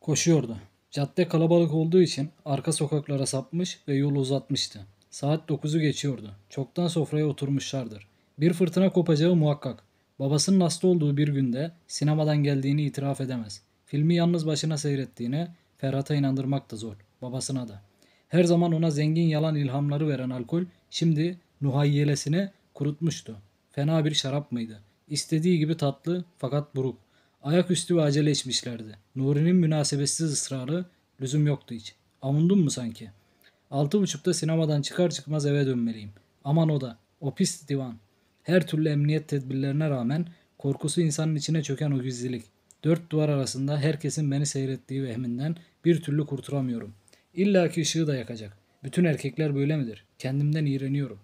Koşuyordu. Cadde kalabalık olduğu için arka sokaklara sapmış ve yolu uzatmıştı. Saat 9'u geçiyordu. Çoktan sofraya oturmuşlardır. Bir fırtına kopacağı muhakkak. Babasının hasta olduğu bir günde sinemadan geldiğini itiraf edemez. Filmi yalnız başına seyrettiğini Ferhat'a inandırmak da zor, babasına da. Her zaman ona zengin yalan ilhamları veren alkol şimdi nuhayyelesini kurutmuştu. Fena bir şarap mıydı? İstediği gibi tatlı fakat buruk. Ayaküstü ve acele içmişlerdi. Nuri'nin münasebetsiz ısrarı lüzum yoktu hiç. Avundun mu sanki? Altı buçukta sinemadan çıkar çıkmaz eve dönmeliyim. Aman o da. O pis divan. Her türlü emniyet tedbirlerine rağmen korkusu insanın içine çöken o gizlilik. Dört duvar arasında herkesin beni seyrettiği vehminden bir türlü kurtulamıyorum. İlla ki ışığı da yakacak. Bütün erkekler böyle midir? Kendimden iğreniyorum.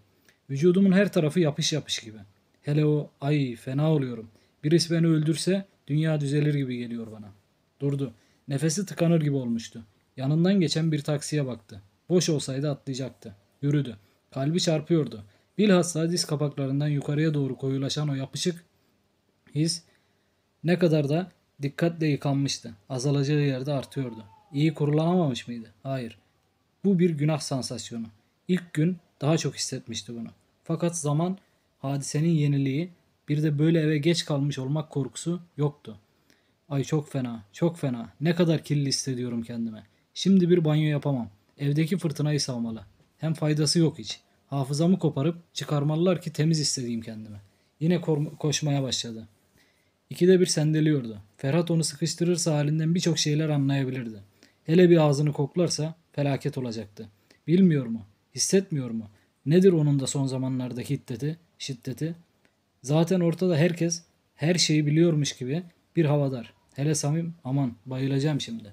Vücudumun her tarafı yapış yapış gibi. Hele o ay fena oluyorum. Birisi beni öldürse dünya düzelir gibi geliyor bana. Durdu. Nefesi tıkanır gibi olmuştu. Yanından geçen bir taksiye baktı. Boş olsaydı atlayacaktı. Yürüdü. Kalbi çarpıyordu. Bilhassa diz kapaklarından yukarıya doğru koyulaşan o yapışık his ne kadar da dikkatle yıkanmıştı. Azalacağı yerde artıyordu. İyi kurulanamamış mıydı? Hayır. Bu bir günah sansasyonu. İlk gün daha çok hissetmişti bunu. Fakat zaman, hadisenin yeniliği, bir de böyle eve geç kalmış olmak korkusu yoktu. Ay çok fena, çok fena. Ne kadar kirli hissediyorum kendime. Şimdi bir banyo yapamam. Evdeki fırtınayı savmalı. Hem faydası yok hiç.'' Hafızamı koparıp çıkarmalılar ki temiz istediğim kendime. Yine koşmaya başladı. İkide bir sendeliyordu. Ferhat onu sıkıştırırsa halinden birçok şeyler anlayabilirdi. Hele bir ağzını koklarsa felaket olacaktı. Bilmiyor mu? Hissetmiyor mu? Nedir onun da son zamanlardaki hiddeti, şiddeti? Zaten ortada herkes her şeyi biliyormuş gibi bir havadar. Hele Samim aman bayılacağım şimdi.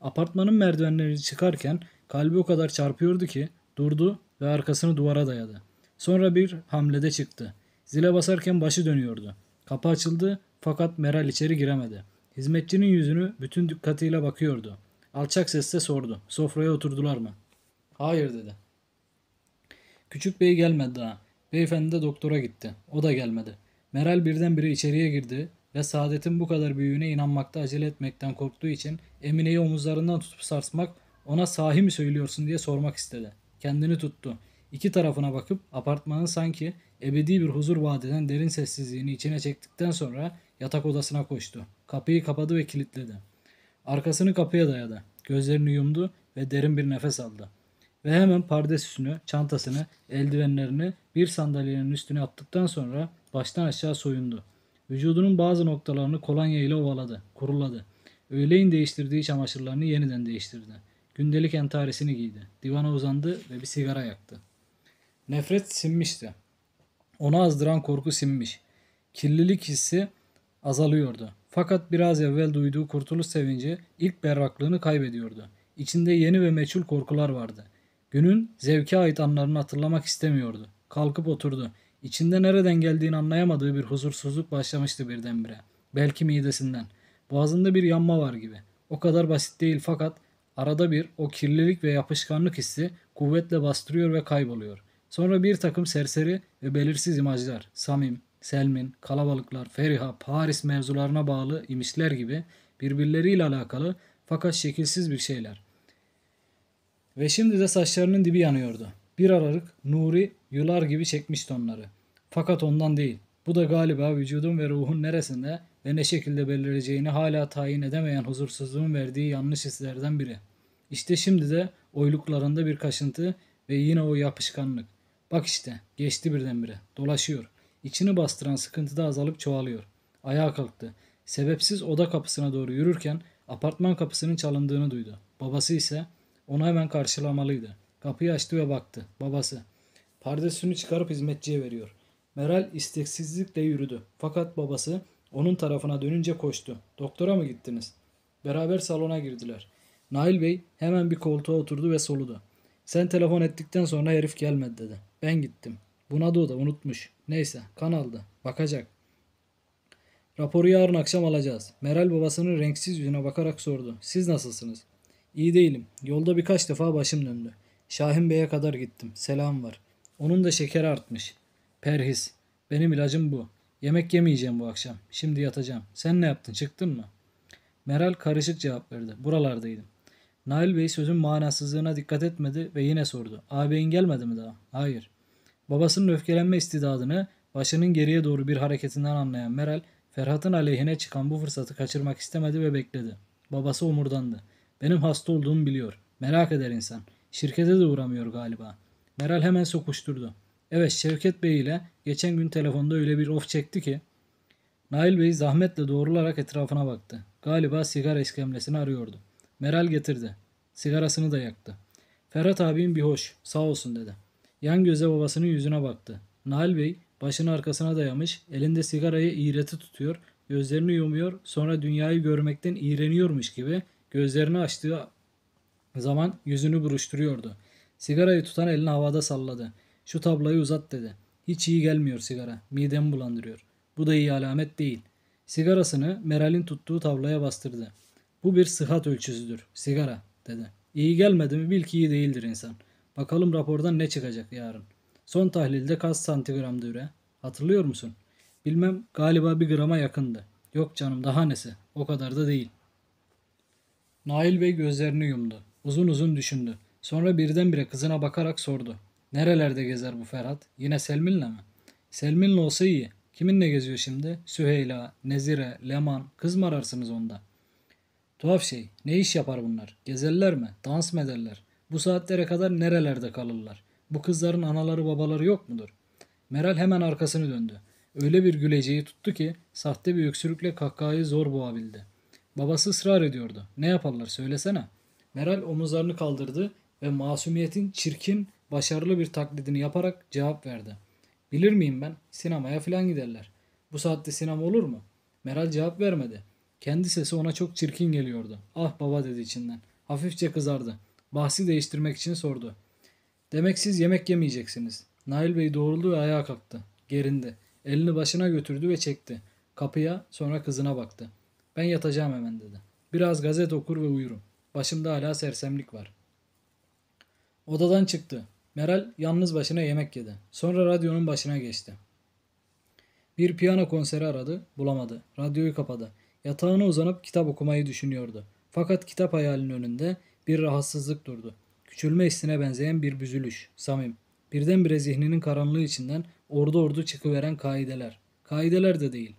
Apartmanın merdivenleri çıkarken kalbi o kadar çarpıyordu ki durdu ve arkasını duvara dayadı. Sonra bir hamlede çıktı. Zile basarken başı dönüyordu. Kapı açıldı fakat Meral içeri giremedi. Hizmetçinin yüzünü bütün dikkatiyle bakıyordu. Alçak sesle sordu. Sofraya oturdular mı? Hayır dedi. Küçük bey gelmedi daha. Beyefendi de doktora gitti. O da gelmedi. Meral birdenbire içeriye girdi ve Saadet'in bu kadar büyüğüne inanmakta acele etmekten korktuğu için Emine'yi omuzlarından tutup sarsmak, ona sahi mi söylüyorsun diye sormak istedi kendini tuttu. İki tarafına bakıp apartmanın sanki ebedi bir huzur vaat eden derin sessizliğini içine çektikten sonra yatak odasına koştu. Kapıyı kapadı ve kilitledi. Arkasını kapıya dayadı. Gözlerini yumdu ve derin bir nefes aldı. Ve hemen pardesüsünü, çantasını, eldivenlerini bir sandalyenin üstüne attıktan sonra baştan aşağı soyundu. Vücudunun bazı noktalarını kolonya ile ovaladı, kuruladı. Öğleyin değiştirdiği çamaşırlarını yeniden değiştirdi. Gündelik entaresini giydi. Divana uzandı ve bir sigara yaktı. Nefret sinmişti. Onu azdıran korku sinmiş. Kirlilik hissi azalıyordu. Fakat biraz evvel duyduğu kurtuluş sevinci ilk berraklığını kaybediyordu. İçinde yeni ve meçhul korkular vardı. Günün zevke ait anlarını hatırlamak istemiyordu. Kalkıp oturdu. İçinde nereden geldiğini anlayamadığı bir huzursuzluk başlamıştı birdenbire. Belki midesinden. Boğazında bir yanma var gibi. O kadar basit değil fakat Arada bir o kirlilik ve yapışkanlık hissi kuvvetle bastırıyor ve kayboluyor. Sonra bir takım serseri ve belirsiz imajlar, Samim, Selmin, Kalabalıklar, Feriha, Paris mevzularına bağlı imişler gibi birbirleriyle alakalı fakat şekilsiz bir şeyler. Ve şimdi de saçlarının dibi yanıyordu. Bir aralık Nuri yular gibi çekmişti onları. Fakat ondan değil. Bu da galiba vücudun ve ruhun neresinde ve ne şekilde belirleyeceğini hala tayin edemeyen huzursuzluğun verdiği yanlış hislerden biri. İşte şimdi de oyluklarında bir kaşıntı ve yine o yapışkanlık. Bak işte geçti birdenbire. Dolaşıyor. İçini bastıran sıkıntı da azalıp çoğalıyor. Ayağa kalktı. Sebepsiz oda kapısına doğru yürürken apartman kapısının çalındığını duydu. Babası ise onu hemen karşılamalıydı. Kapıyı açtı ve baktı. Babası. Pardesünü çıkarıp hizmetçiye veriyor. Meral isteksizlikle yürüdü. Fakat babası onun tarafına dönünce koştu. Doktora mı gittiniz? Beraber salona girdiler. Nail Bey hemen bir koltuğa oturdu ve soludu. Sen telefon ettikten sonra herif gelmedi dedi. Ben gittim. Buna da o da unutmuş. Neyse kan aldı. Bakacak. Raporu yarın akşam alacağız. Meral babasının renksiz yüzüne bakarak sordu. Siz nasılsınız? İyi değilim. Yolda birkaç defa başım döndü. Şahin Bey'e kadar gittim. Selam var. Onun da şekeri artmış. Perhis. Benim ilacım bu. Yemek yemeyeceğim bu akşam. Şimdi yatacağım. Sen ne yaptın? Çıktın mı? Meral karışık cevap verdi. Buralardaydım. Nail Bey sözün manasızlığına dikkat etmedi ve yine sordu. Ağabeyin gelmedi mi daha? Hayır. Babasının öfkelenme istidadını başının geriye doğru bir hareketinden anlayan Meral, Ferhat'ın aleyhine çıkan bu fırsatı kaçırmak istemedi ve bekledi. Babası umurdandı. Benim hasta olduğumu biliyor. Merak eder insan. Şirkete de uğramıyor galiba. Meral hemen sokuşturdu. Evet Şevket Bey ile geçen gün telefonda öyle bir of çekti ki. Nail Bey zahmetle doğrularak etrafına baktı. Galiba sigara iskemlesini arıyordu. Meral getirdi. Sigarasını da yaktı. Ferhat abim bir hoş, sağ olsun dedi. Yan göze babasının yüzüne baktı. Nail Bey başını arkasına dayamış, elinde sigarayı iğreti tutuyor, gözlerini yumuyor, sonra dünyayı görmekten iğreniyormuş gibi gözlerini açtığı zaman yüzünü buruşturuyordu. Sigarayı tutan elini havada salladı. Şu tabloyu uzat dedi. Hiç iyi gelmiyor sigara. Midemi bulandırıyor. Bu da iyi alamet değil. Sigarasını Meral'in tuttuğu tablaya bastırdı. Bu bir sıhhat ölçüsüdür. Sigara dedi. İyi gelmedi mi bil ki iyi değildir insan. Bakalım rapordan ne çıkacak yarın. Son tahlilde kaç santigram düre? Hatırlıyor musun? Bilmem galiba bir grama yakındı. Yok canım daha nesi? O kadar da değil. Nail Bey gözlerini yumdu. Uzun uzun düşündü. Sonra birdenbire kızına bakarak sordu. Nerelerde gezer bu Ferhat? Yine Selmin'le mi? Selmin'le olsa iyi. Kiminle geziyor şimdi? Süheyla, Nezire, Leman. Kız mı ararsınız onda? Tuhaf şey. Ne iş yapar bunlar? Gezerler mi? Dans mı ederler? Bu saatlere kadar nerelerde kalırlar? Bu kızların anaları babaları yok mudur? Meral hemen arkasını döndü. Öyle bir güleceği tuttu ki sahte bir öksürükle kahkahayı zor boğabildi. Babası ısrar ediyordu. Ne yaparlar söylesene. Meral omuzlarını kaldırdı ve masumiyetin çirkin, başarılı bir taklidini yaparak cevap verdi. Bilir miyim ben? Sinemaya falan giderler. Bu saatte sinema olur mu? Meral cevap vermedi. Kendi sesi ona çok çirkin geliyordu. Ah baba dedi içinden. Hafifçe kızardı. Bahsi değiştirmek için sordu. Demek siz yemek yemeyeceksiniz. Nail Bey doğruldu ve ayağa kalktı. Gerindi. Elini başına götürdü ve çekti. Kapıya sonra kızına baktı. Ben yatacağım hemen dedi. Biraz gazete okur ve uyurum. Başımda hala sersemlik var. Odadan çıktı. Meral yalnız başına yemek yedi. Sonra radyonun başına geçti. Bir piyano konseri aradı, bulamadı. Radyoyu kapadı. Yatağına uzanıp kitap okumayı düşünüyordu. Fakat kitap hayalinin önünde bir rahatsızlık durdu. Küçülme hissine benzeyen bir büzülüş, samim. Birdenbire zihninin karanlığı içinden ordu ordu çıkıveren kaideler. Kaideler de değil.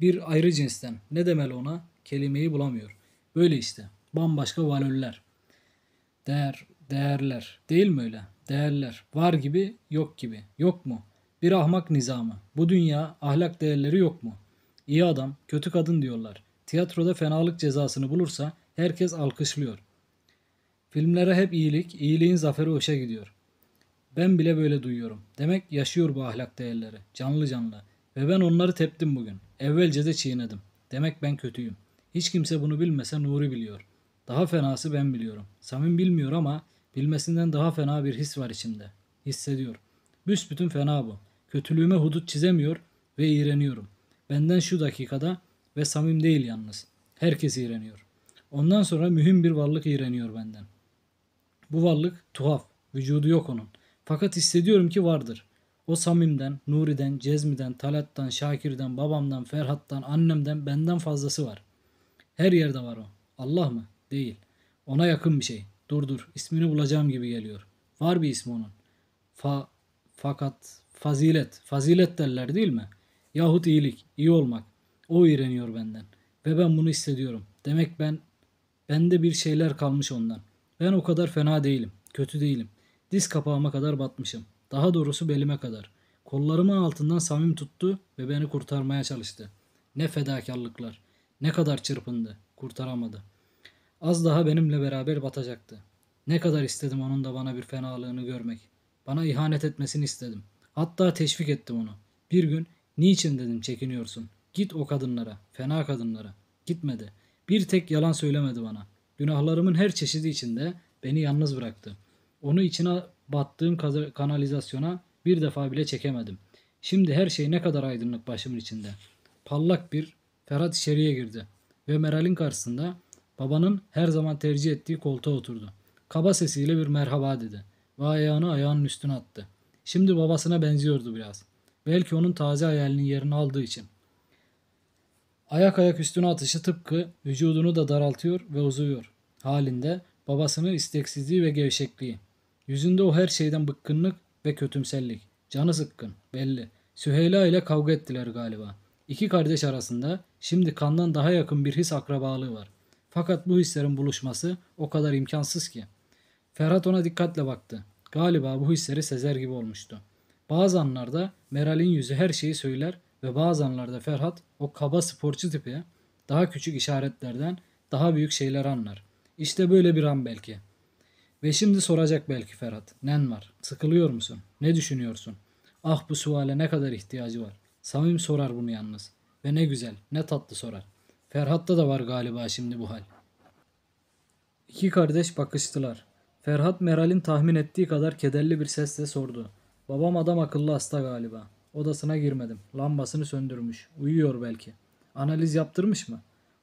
Bir ayrı cinsten. Ne demeli ona? Kelimeyi bulamıyor. Böyle işte. Bambaşka valöller. Değer, değerler. Değil mi öyle? Değerler. Var gibi, yok gibi. Yok mu? Bir ahmak nizamı. Bu dünya ahlak değerleri yok mu? İyi adam, kötü kadın diyorlar. Tiyatroda fenalık cezasını bulursa herkes alkışlıyor. Filmlere hep iyilik, iyiliğin zaferi hoşa gidiyor. Ben bile böyle duyuyorum. Demek yaşıyor bu ahlak değerleri. Canlı canlı. Ve ben onları teptim bugün. Evvelce de çiğnedim. Demek ben kötüyüm. Hiç kimse bunu bilmese Nuri biliyor. Daha fenası ben biliyorum. Samim bilmiyor ama bilmesinden daha fena bir his var içimde. Hissediyor. Büsbütün fena bu. Kötülüğüme hudut çizemiyor ve iğreniyorum. Benden şu dakikada ve Samim değil yalnız. Herkes iğreniyor. Ondan sonra mühim bir varlık iğreniyor benden. Bu varlık tuhaf. Vücudu yok onun. Fakat hissediyorum ki vardır. O Samim'den, Nuri'den, Cezmi'den, Talat'tan, Şakir'den, babamdan, Ferhat'tan, annemden benden fazlası var. Her yerde var o. Allah mı? Değil. Ona yakın bir şey. Dur dur. İsmini bulacağım gibi geliyor. Var bir ismi onun. Fa, fakat, fazilet. Fazilet derler değil mi? Yahut iyilik, iyi olmak. O iğreniyor benden ve ben bunu hissediyorum. Demek ben bende bir şeyler kalmış ondan. Ben o kadar fena değilim, kötü değilim. Diz kapağıma kadar batmışım. Daha doğrusu belime kadar. Kollarımın altından Samim tuttu ve beni kurtarmaya çalıştı. Ne fedakarlıklar. Ne kadar çırpındı. Kurtaramadı. Az daha benimle beraber batacaktı. Ne kadar istedim onun da bana bir fenalığını görmek. Bana ihanet etmesini istedim. Hatta teşvik ettim onu. Bir gün niçin dedim çekiniyorsun. Git o kadınlara, fena kadınlara. Gitmedi. Bir tek yalan söylemedi bana. Günahlarımın her çeşidi içinde beni yalnız bıraktı. Onu içine battığım kanalizasyona bir defa bile çekemedim. Şimdi her şey ne kadar aydınlık başımın içinde. Pallak bir Ferhat içeriye girdi ve Meral'in karşısında babanın her zaman tercih ettiği koltuğa oturdu. Kaba sesiyle bir merhaba dedi ve ayağını ayağının üstüne attı. Şimdi babasına benziyordu biraz. Belki onun taze hayalinin yerini aldığı için. Ayak ayak üstüne atışı tıpkı vücudunu da daraltıyor ve uzuyor halinde babasının isteksizliği ve gevşekliği. Yüzünde o her şeyden bıkkınlık ve kötümsellik. Canı sıkkın belli. Süheyla ile kavga ettiler galiba. İki kardeş arasında şimdi kandan daha yakın bir his akrabalığı var. Fakat bu hislerin buluşması o kadar imkansız ki. Ferhat ona dikkatle baktı. Galiba bu hisleri sezer gibi olmuştu. Bazı anlarda Meral'in yüzü her şeyi söyler ve bazenlerde Ferhat o kaba sporcu tipi daha küçük işaretlerden daha büyük şeyler anlar. İşte böyle bir an belki. Ve şimdi soracak belki Ferhat. Nen var? Sıkılıyor musun? Ne düşünüyorsun? Ah bu suale ne kadar ihtiyacı var. Samim sorar bunu yalnız. Ve ne güzel, ne tatlı sorar. Ferhat'ta da var galiba şimdi bu hal. İki kardeş bakıştılar. Ferhat Meral'in tahmin ettiği kadar kederli bir sesle sordu. Babam adam akıllı hasta galiba.'' Odasına girmedim. Lambasını söndürmüş. Uyuyor belki. Analiz yaptırmış mı?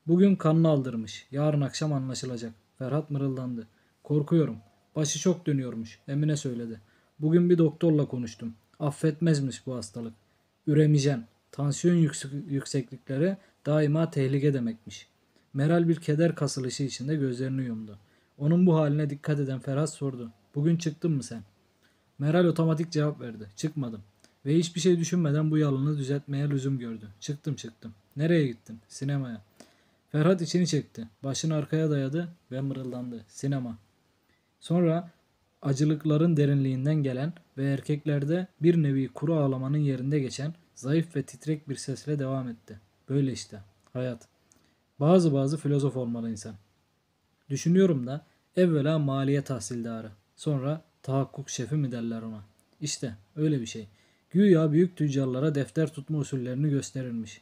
Bugün kanını aldırmış. Yarın akşam anlaşılacak. Ferhat mırıldandı. Korkuyorum. Başı çok dönüyormuş. Emine söyledi. Bugün bir doktorla konuştum. Affetmezmiş bu hastalık. Üremijen. Tansiyon yüksek, yükseklikleri daima tehlike demekmiş. Meral bir keder kasılışı içinde gözlerini yumdu. Onun bu haline dikkat eden Ferhat sordu. Bugün çıktın mı sen? Meral otomatik cevap verdi. Çıkmadım. Ve hiçbir şey düşünmeden bu yalanı düzeltmeye lüzum gördü. Çıktım çıktım. Nereye gittim? Sinemaya. Ferhat içini çekti. Başını arkaya dayadı ve mırıldandı. Sinema. Sonra acılıkların derinliğinden gelen ve erkeklerde bir nevi kuru ağlamanın yerinde geçen zayıf ve titrek bir sesle devam etti. Böyle işte. Hayat. Bazı bazı filozof olmalı insan. Düşünüyorum da evvela maliye tahsildarı. Sonra tahakkuk şefi mi derler ona. İşte öyle bir şey.'' Güya büyük tüccarlara defter tutma usullerini gösterilmiş.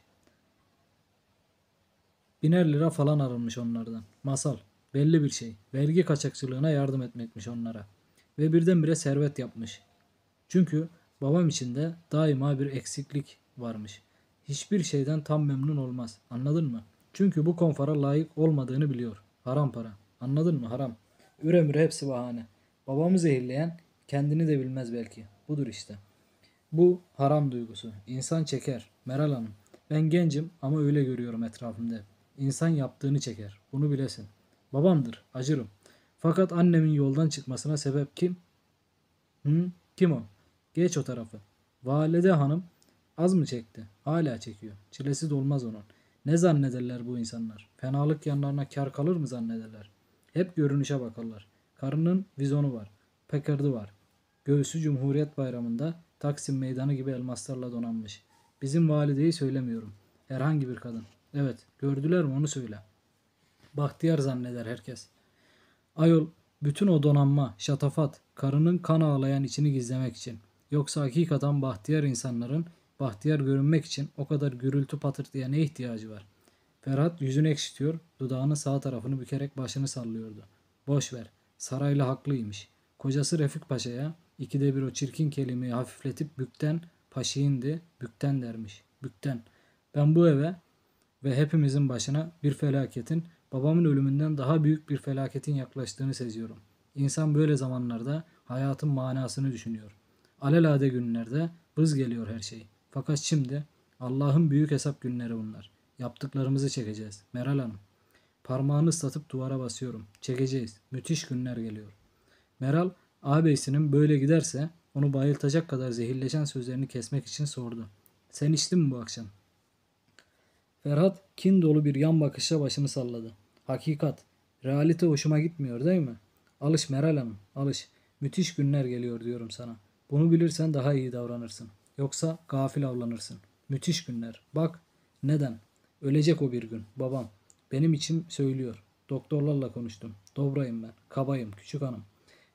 Biner lira falan alınmış onlardan. Masal. Belli bir şey. Vergi kaçakçılığına yardım etmekmiş onlara. Ve birdenbire servet yapmış. Çünkü babam içinde daima bir eksiklik varmış. Hiçbir şeyden tam memnun olmaz. Anladın mı? Çünkü bu konfora layık olmadığını biliyor. Haram para. Anladın mı? Haram. Üremüre hepsi bahane. Babamı zehirleyen kendini de bilmez belki. Budur işte.'' Bu haram duygusu. İnsan çeker. Meral Hanım. Ben gencim ama öyle görüyorum etrafımda. İnsan yaptığını çeker. Bunu bilesin. Babamdır. Acırım. Fakat annemin yoldan çıkmasına sebep kim? Hı? Kim o? Geç o tarafı. Valide hanım az mı çekti? Hala çekiyor. Çilesi dolmaz onun. Ne zannederler bu insanlar? Fenalık yanlarına kar kalır mı zannederler? Hep görünüşe bakarlar. Karının vizonu var. Pekardı var. Göğsü Cumhuriyet Bayramı'nda Taksim Meydanı gibi elmaslarla donanmış. Bizim valideyi söylemiyorum. Herhangi bir kadın. Evet, gördüler mi onu söyle. Bahtiyar zanneder herkes. Ayol, bütün o donanma, şatafat, karının kan ağlayan içini gizlemek için. Yoksa hakikaten bahtiyar insanların bahtiyar görünmek için o kadar gürültü patırtıya ne ihtiyacı var? Ferhat yüzünü ekşitiyor, dudağının sağ tarafını bükerek başını sallıyordu. Boş ver, saraylı haklıymış. Kocası Refik Paşa'ya İkide bir o çirkin kelimeyi hafifletip bükten paşiindi, bükten dermiş, bükten. Ben bu eve ve hepimizin başına bir felaketin, babamın ölümünden daha büyük bir felaketin yaklaştığını seziyorum. İnsan böyle zamanlarda hayatın manasını düşünüyor. Alelade günlerde vız geliyor her şey. Fakat şimdi Allah'ın büyük hesap günleri bunlar. Yaptıklarımızı çekeceğiz. Meral Hanım. Parmağını ıslatıp duvara basıyorum. Çekeceğiz. Müthiş günler geliyor. Meral Ağabeyisinin böyle giderse onu bayıltacak kadar zehirleşen sözlerini kesmek için sordu. Sen içtin mi bu akşam? Ferhat kin dolu bir yan bakışla başını salladı. Hakikat. Realite hoşuma gitmiyor değil mi? Alış Meral Hanım, alış. Müthiş günler geliyor diyorum sana. Bunu bilirsen daha iyi davranırsın. Yoksa gafil avlanırsın. Müthiş günler. Bak, neden? Ölecek o bir gün, babam. Benim içim söylüyor. Doktorlarla konuştum. Dobrayım ben, kabayım, küçük hanım.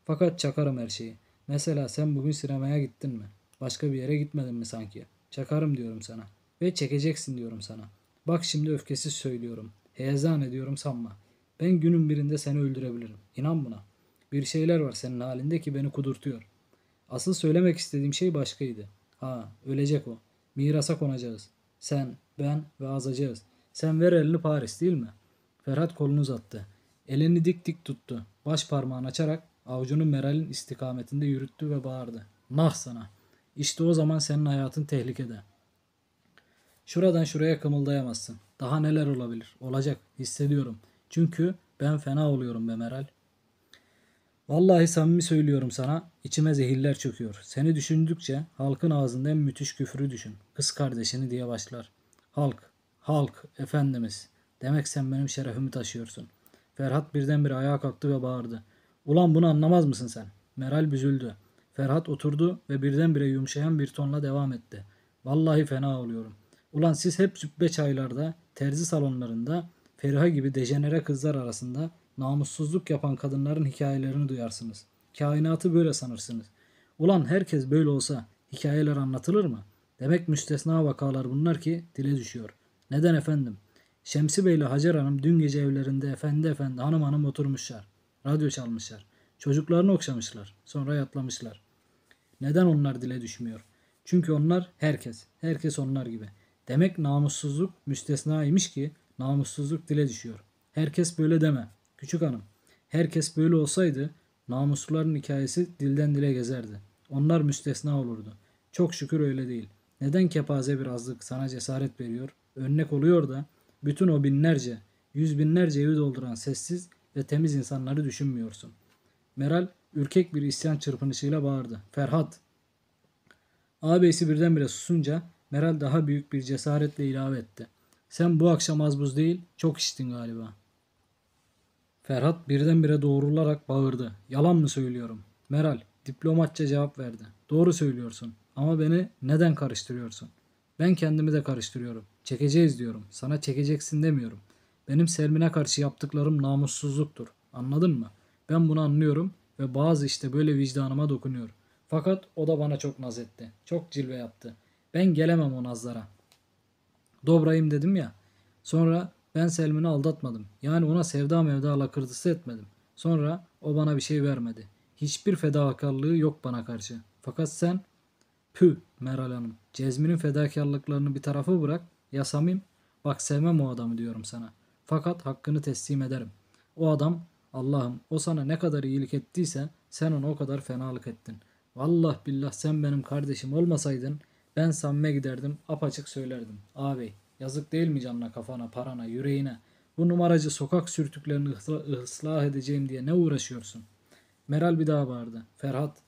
Fakat çakarım her şeyi. Mesela sen bugün sinemaya gittin mi? Başka bir yere gitmedin mi sanki? Çakarım diyorum sana. Ve çekeceksin diyorum sana. Bak şimdi öfkesiz söylüyorum. Heyecan ediyorum sanma. Ben günün birinde seni öldürebilirim. İnan buna. Bir şeyler var senin halinde ki beni kudurtuyor. Asıl söylemek istediğim şey başkaydı. Ha ölecek o. Mirasa konacağız. Sen, ben ve azacağız. Sen ver elini Paris değil mi? Ferhat kolunu uzattı. Elini dik dik tuttu. Baş parmağını açarak Avucunu Meral'in istikametinde yürüttü ve bağırdı. Nah sana! İşte o zaman senin hayatın tehlikede. Şuradan şuraya kımıldayamazsın. Daha neler olabilir? Olacak. Hissediyorum. Çünkü ben fena oluyorum be Meral. Vallahi samimi söylüyorum sana içime zehirler çöküyor. Seni düşündükçe halkın ağzında en müthiş küfürü düşün. Kız kardeşini diye başlar. Halk, halk, efendimiz. Demek sen benim şerefimi taşıyorsun. Ferhat birdenbire ayağa kalktı ve bağırdı. Ulan bunu anlamaz mısın sen? Meral büzüldü. Ferhat oturdu ve birdenbire yumuşayan bir tonla devam etti. Vallahi fena oluyorum. Ulan siz hep züppe çaylarda, terzi salonlarında, Feriha gibi dejenere kızlar arasında namussuzluk yapan kadınların hikayelerini duyarsınız. Kainatı böyle sanırsınız. Ulan herkes böyle olsa hikayeler anlatılır mı? Demek müstesna vakalar bunlar ki dile düşüyor. Neden efendim? Şemsi Bey ile Hacer Hanım dün gece evlerinde efendi efendi hanım hanım oturmuşlar. Radyo çalmışlar. Çocuklarını okşamışlar. Sonra yatlamışlar. Neden onlar dile düşmüyor? Çünkü onlar herkes. Herkes onlar gibi. Demek namussuzluk müstesnaymış ki namussuzluk dile düşüyor. Herkes böyle deme. Küçük hanım. Herkes böyle olsaydı namusluların hikayesi dilden dile gezerdi. Onlar müstesna olurdu. Çok şükür öyle değil. Neden kepaze bir azlık sana cesaret veriyor, örnek oluyor da bütün o binlerce, yüz binlerce evi dolduran sessiz ve temiz insanları düşünmüyorsun. Meral ürkek bir isyan çırpınışıyla bağırdı. Ferhat! Ağabeysi birdenbire susunca Meral daha büyük bir cesaretle ilave etti. Sen bu akşam az buz değil çok içtin galiba. Ferhat birdenbire doğrularak bağırdı. Yalan mı söylüyorum? Meral diplomatça cevap verdi. Doğru söylüyorsun ama beni neden karıştırıyorsun? Ben kendimi de karıştırıyorum. Çekeceğiz diyorum. Sana çekeceksin demiyorum. Benim Selmin'e karşı yaptıklarım namussuzluktur. Anladın mı? Ben bunu anlıyorum ve bazı işte böyle vicdanıma dokunuyor. Fakat o da bana çok naz etti. Çok cilve yaptı. Ben gelemem o nazlara. Dobrayım dedim ya. Sonra ben Selmin'i aldatmadım. Yani ona sevda mevda kırdısı etmedim. Sonra o bana bir şey vermedi. Hiçbir fedakarlığı yok bana karşı. Fakat sen pü Meral Hanım. Cezmi'nin fedakarlıklarını bir tarafa bırak. Ya Samim bak sevmem o adamı diyorum sana.'' Fakat hakkını teslim ederim. O adam Allah'ım o sana ne kadar iyilik ettiyse sen ona o kadar fenalık ettin. Vallah billah sen benim kardeşim olmasaydın ben samme giderdim apaçık söylerdim. Abi, yazık değil mi canına kafana parana yüreğine bu numaracı sokak sürtüklerini ıslah edeceğim diye ne uğraşıyorsun? Meral bir daha bağırdı. Ferhat.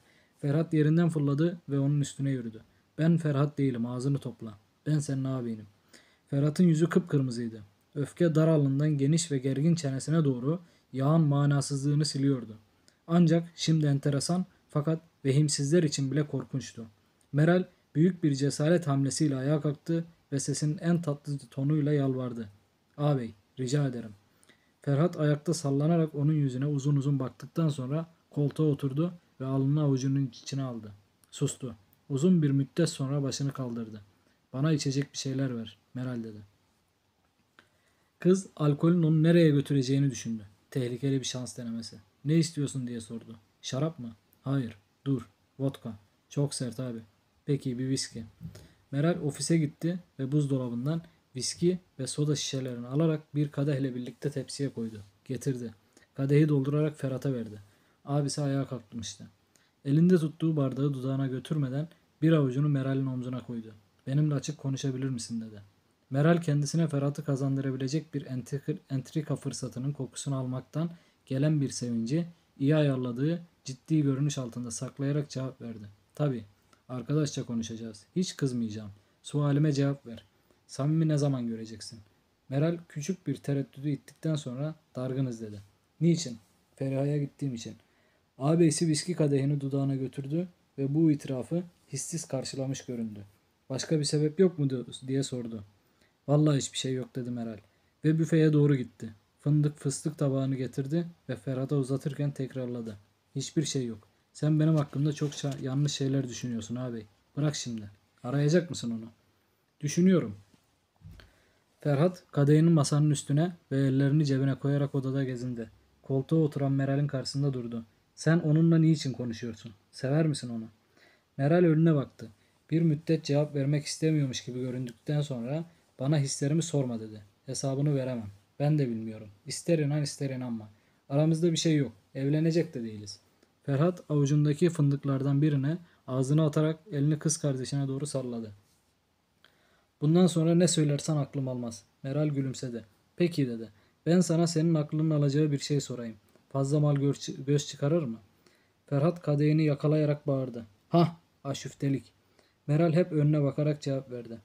Ferhat yerinden fırladı ve onun üstüne yürüdü. Ben Ferhat değilim ağzını topla. Ben senin abinim. Ferhat'ın yüzü kıpkırmızıydı öfke dar alından geniş ve gergin çenesine doğru yağan manasızlığını siliyordu. Ancak şimdi enteresan fakat vehimsizler için bile korkunçtu. Meral büyük bir cesaret hamlesiyle ayağa kalktı ve sesinin en tatlı tonuyla yalvardı. Ağabey rica ederim. Ferhat ayakta sallanarak onun yüzüne uzun uzun baktıktan sonra koltuğa oturdu ve alnını avucunun içine aldı. Sustu. Uzun bir müddet sonra başını kaldırdı. Bana içecek bir şeyler ver Meral dedi. Kız alkolün onu nereye götüreceğini düşündü. Tehlikeli bir şans denemesi. Ne istiyorsun diye sordu. Şarap mı? Hayır. Dur. Vodka. Çok sert abi. Peki bir viski. Meral ofise gitti ve buzdolabından viski ve soda şişelerini alarak bir kadehle birlikte tepsiye koydu. Getirdi. Kadehi doldurarak Ferhat'a verdi. Abisi ayağa kalkmıştı. Elinde tuttuğu bardağı dudağına götürmeden bir avucunu Meral'in omzuna koydu. Benimle açık konuşabilir misin dedi. Meral kendisine Ferhat'ı kazandırabilecek bir entrika fırsatının kokusunu almaktan gelen bir sevinci iyi ayarladığı ciddi görünüş altında saklayarak cevap verdi. Tabi arkadaşça konuşacağız. Hiç kızmayacağım. Sualime cevap ver. Samimi ne zaman göreceksin? Meral küçük bir tereddüdü ittikten sonra dargınız dedi. Niçin? Feriha'ya gittiğim için. Ağabeysi viski kadehini dudağına götürdü ve bu itirafı hissiz karşılamış göründü. Başka bir sebep yok mu diye sordu. Vallahi hiçbir şey yok dedim Meral. Ve büfeye doğru gitti. Fındık fıstık tabağını getirdi ve Ferhat'a uzatırken tekrarladı. Hiçbir şey yok. Sen benim hakkımda çok yanlış şeyler düşünüyorsun ağabey. Bırak şimdi. Arayacak mısın onu? Düşünüyorum. Ferhat kadehini masanın üstüne ve ellerini cebine koyarak odada gezindi. Koltuğa oturan Meral'in karşısında durdu. Sen onunla niçin konuşuyorsun? Sever misin onu? Meral önüne baktı. Bir müddet cevap vermek istemiyormuş gibi göründükten sonra bana hislerimi sorma dedi. Hesabını veremem. Ben de bilmiyorum. İster inan ister inanma. Aramızda bir şey yok. Evlenecek de değiliz. Ferhat avucundaki fındıklardan birine ağzını atarak elini kız kardeşine doğru salladı. Bundan sonra ne söylersen aklım almaz. Meral gülümsedi. Peki dedi. Ben sana senin aklının alacağı bir şey sorayım. Fazla mal göz çıkarır mı? Ferhat kadeğini yakalayarak bağırdı. Hah aşüftelik. Meral hep önüne bakarak cevap verdi.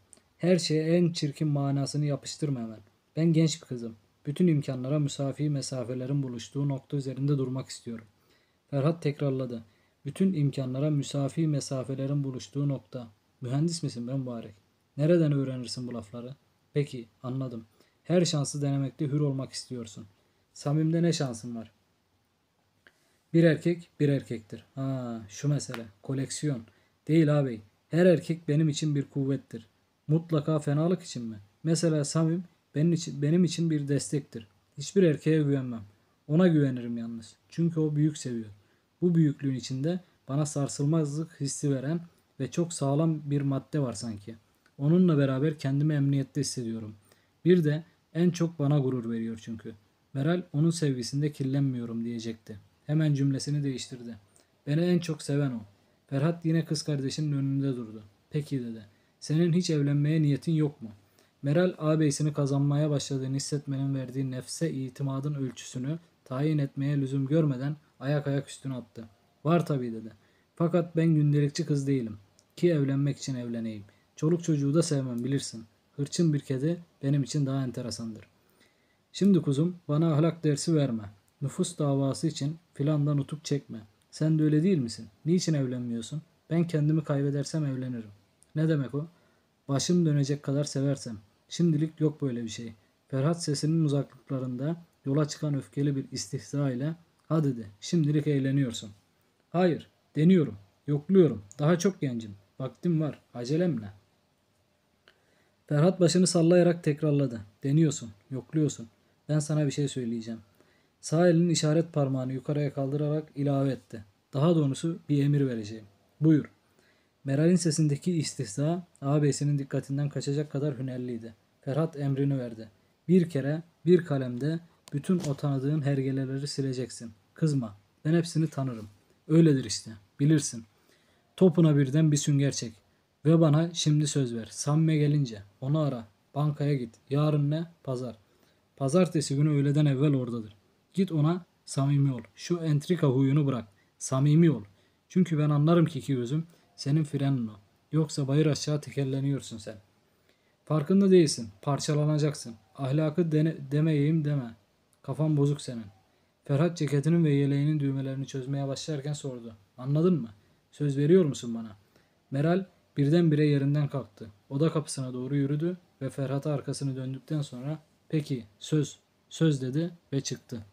Her şeye en çirkin manasını yapıştırma hemen. Ben genç bir kızım. Bütün imkanlara müsafi mesafelerin buluştuğu nokta üzerinde durmak istiyorum. Ferhat tekrarladı. Bütün imkanlara müsafi mesafelerin buluştuğu nokta. Mühendis misin ben mübarek? Nereden öğrenirsin bu lafları? Peki anladım. Her şansı denemekte hür olmak istiyorsun. Samim'de ne şansın var? Bir erkek bir erkektir. Ha şu mesele. Koleksiyon. Değil ağabey. Her erkek benim için bir kuvvettir. Mutlaka fenalık için mi? Mesela Samim benim için, benim için bir destektir. Hiçbir erkeğe güvenmem. Ona güvenirim yalnız. Çünkü o büyük seviyor. Bu büyüklüğün içinde bana sarsılmazlık hissi veren ve çok sağlam bir madde var sanki. Onunla beraber kendimi emniyette hissediyorum. Bir de en çok bana gurur veriyor çünkü. Meral onun sevgisinde kirlenmiyorum diyecekti. Hemen cümlesini değiştirdi. Beni en çok seven o. Ferhat yine kız kardeşinin önünde durdu. Peki dedi. Senin hiç evlenmeye niyetin yok mu? Meral ağabeyisini kazanmaya başladığını hissetmenin verdiği nefse itimadın ölçüsünü tayin etmeye lüzum görmeden ayak ayak üstüne attı. Var tabii dedi. Fakat ben gündelikçi kız değilim. Ki evlenmek için evleneyim. Çoluk çocuğu da sevmem bilirsin. Hırçın bir kedi benim için daha enteresandır. Şimdi kuzum bana ahlak dersi verme. Nüfus davası için filandan utuk çekme. Sen de öyle değil misin? Niçin evlenmiyorsun? Ben kendimi kaybedersem evlenirim. Ne demek o? Başım dönecek kadar seversem. Şimdilik yok böyle bir şey. Ferhat sesinin uzaklıklarında yola çıkan öfkeli bir istihza ile ha dedi şimdilik eğleniyorsun. Hayır deniyorum yokluyorum daha çok gencim vaktim var acelem ne? Ferhat başını sallayarak tekrarladı. Deniyorsun, yokluyorsun. Ben sana bir şey söyleyeceğim. Sağ elinin işaret parmağını yukarıya kaldırarak ilave etti. Daha doğrusu bir emir vereceğim. Buyur.'' Meral'in sesindeki istisna ağabeyisinin dikkatinden kaçacak kadar hünerliydi. Ferhat emrini verdi. Bir kere, bir kalemde bütün o tanıdığın hergeleleri sileceksin. Kızma. Ben hepsini tanırım. Öyledir işte. Bilirsin. Topuna birden bir sünger çek. Ve bana şimdi söz ver. Samme gelince onu ara. Bankaya git. Yarın ne? Pazar. Pazartesi günü öğleden evvel oradadır. Git ona samimi ol. Şu entrika huyunu bırak. Samimi ol. Çünkü ben anlarım ki iki gözüm senin frenin o. Yoksa bayır aşağı tekerleniyorsun sen. Farkında değilsin. Parçalanacaksın. Ahlakı dene, demeyeyim deme. Kafan bozuk senin. Ferhat ceketinin ve yeleğinin düğmelerini çözmeye başlarken sordu. Anladın mı? Söz veriyor musun bana? Meral birdenbire yerinden kalktı. Oda kapısına doğru yürüdü ve Ferhat'a arkasını döndükten sonra peki söz, söz dedi ve çıktı.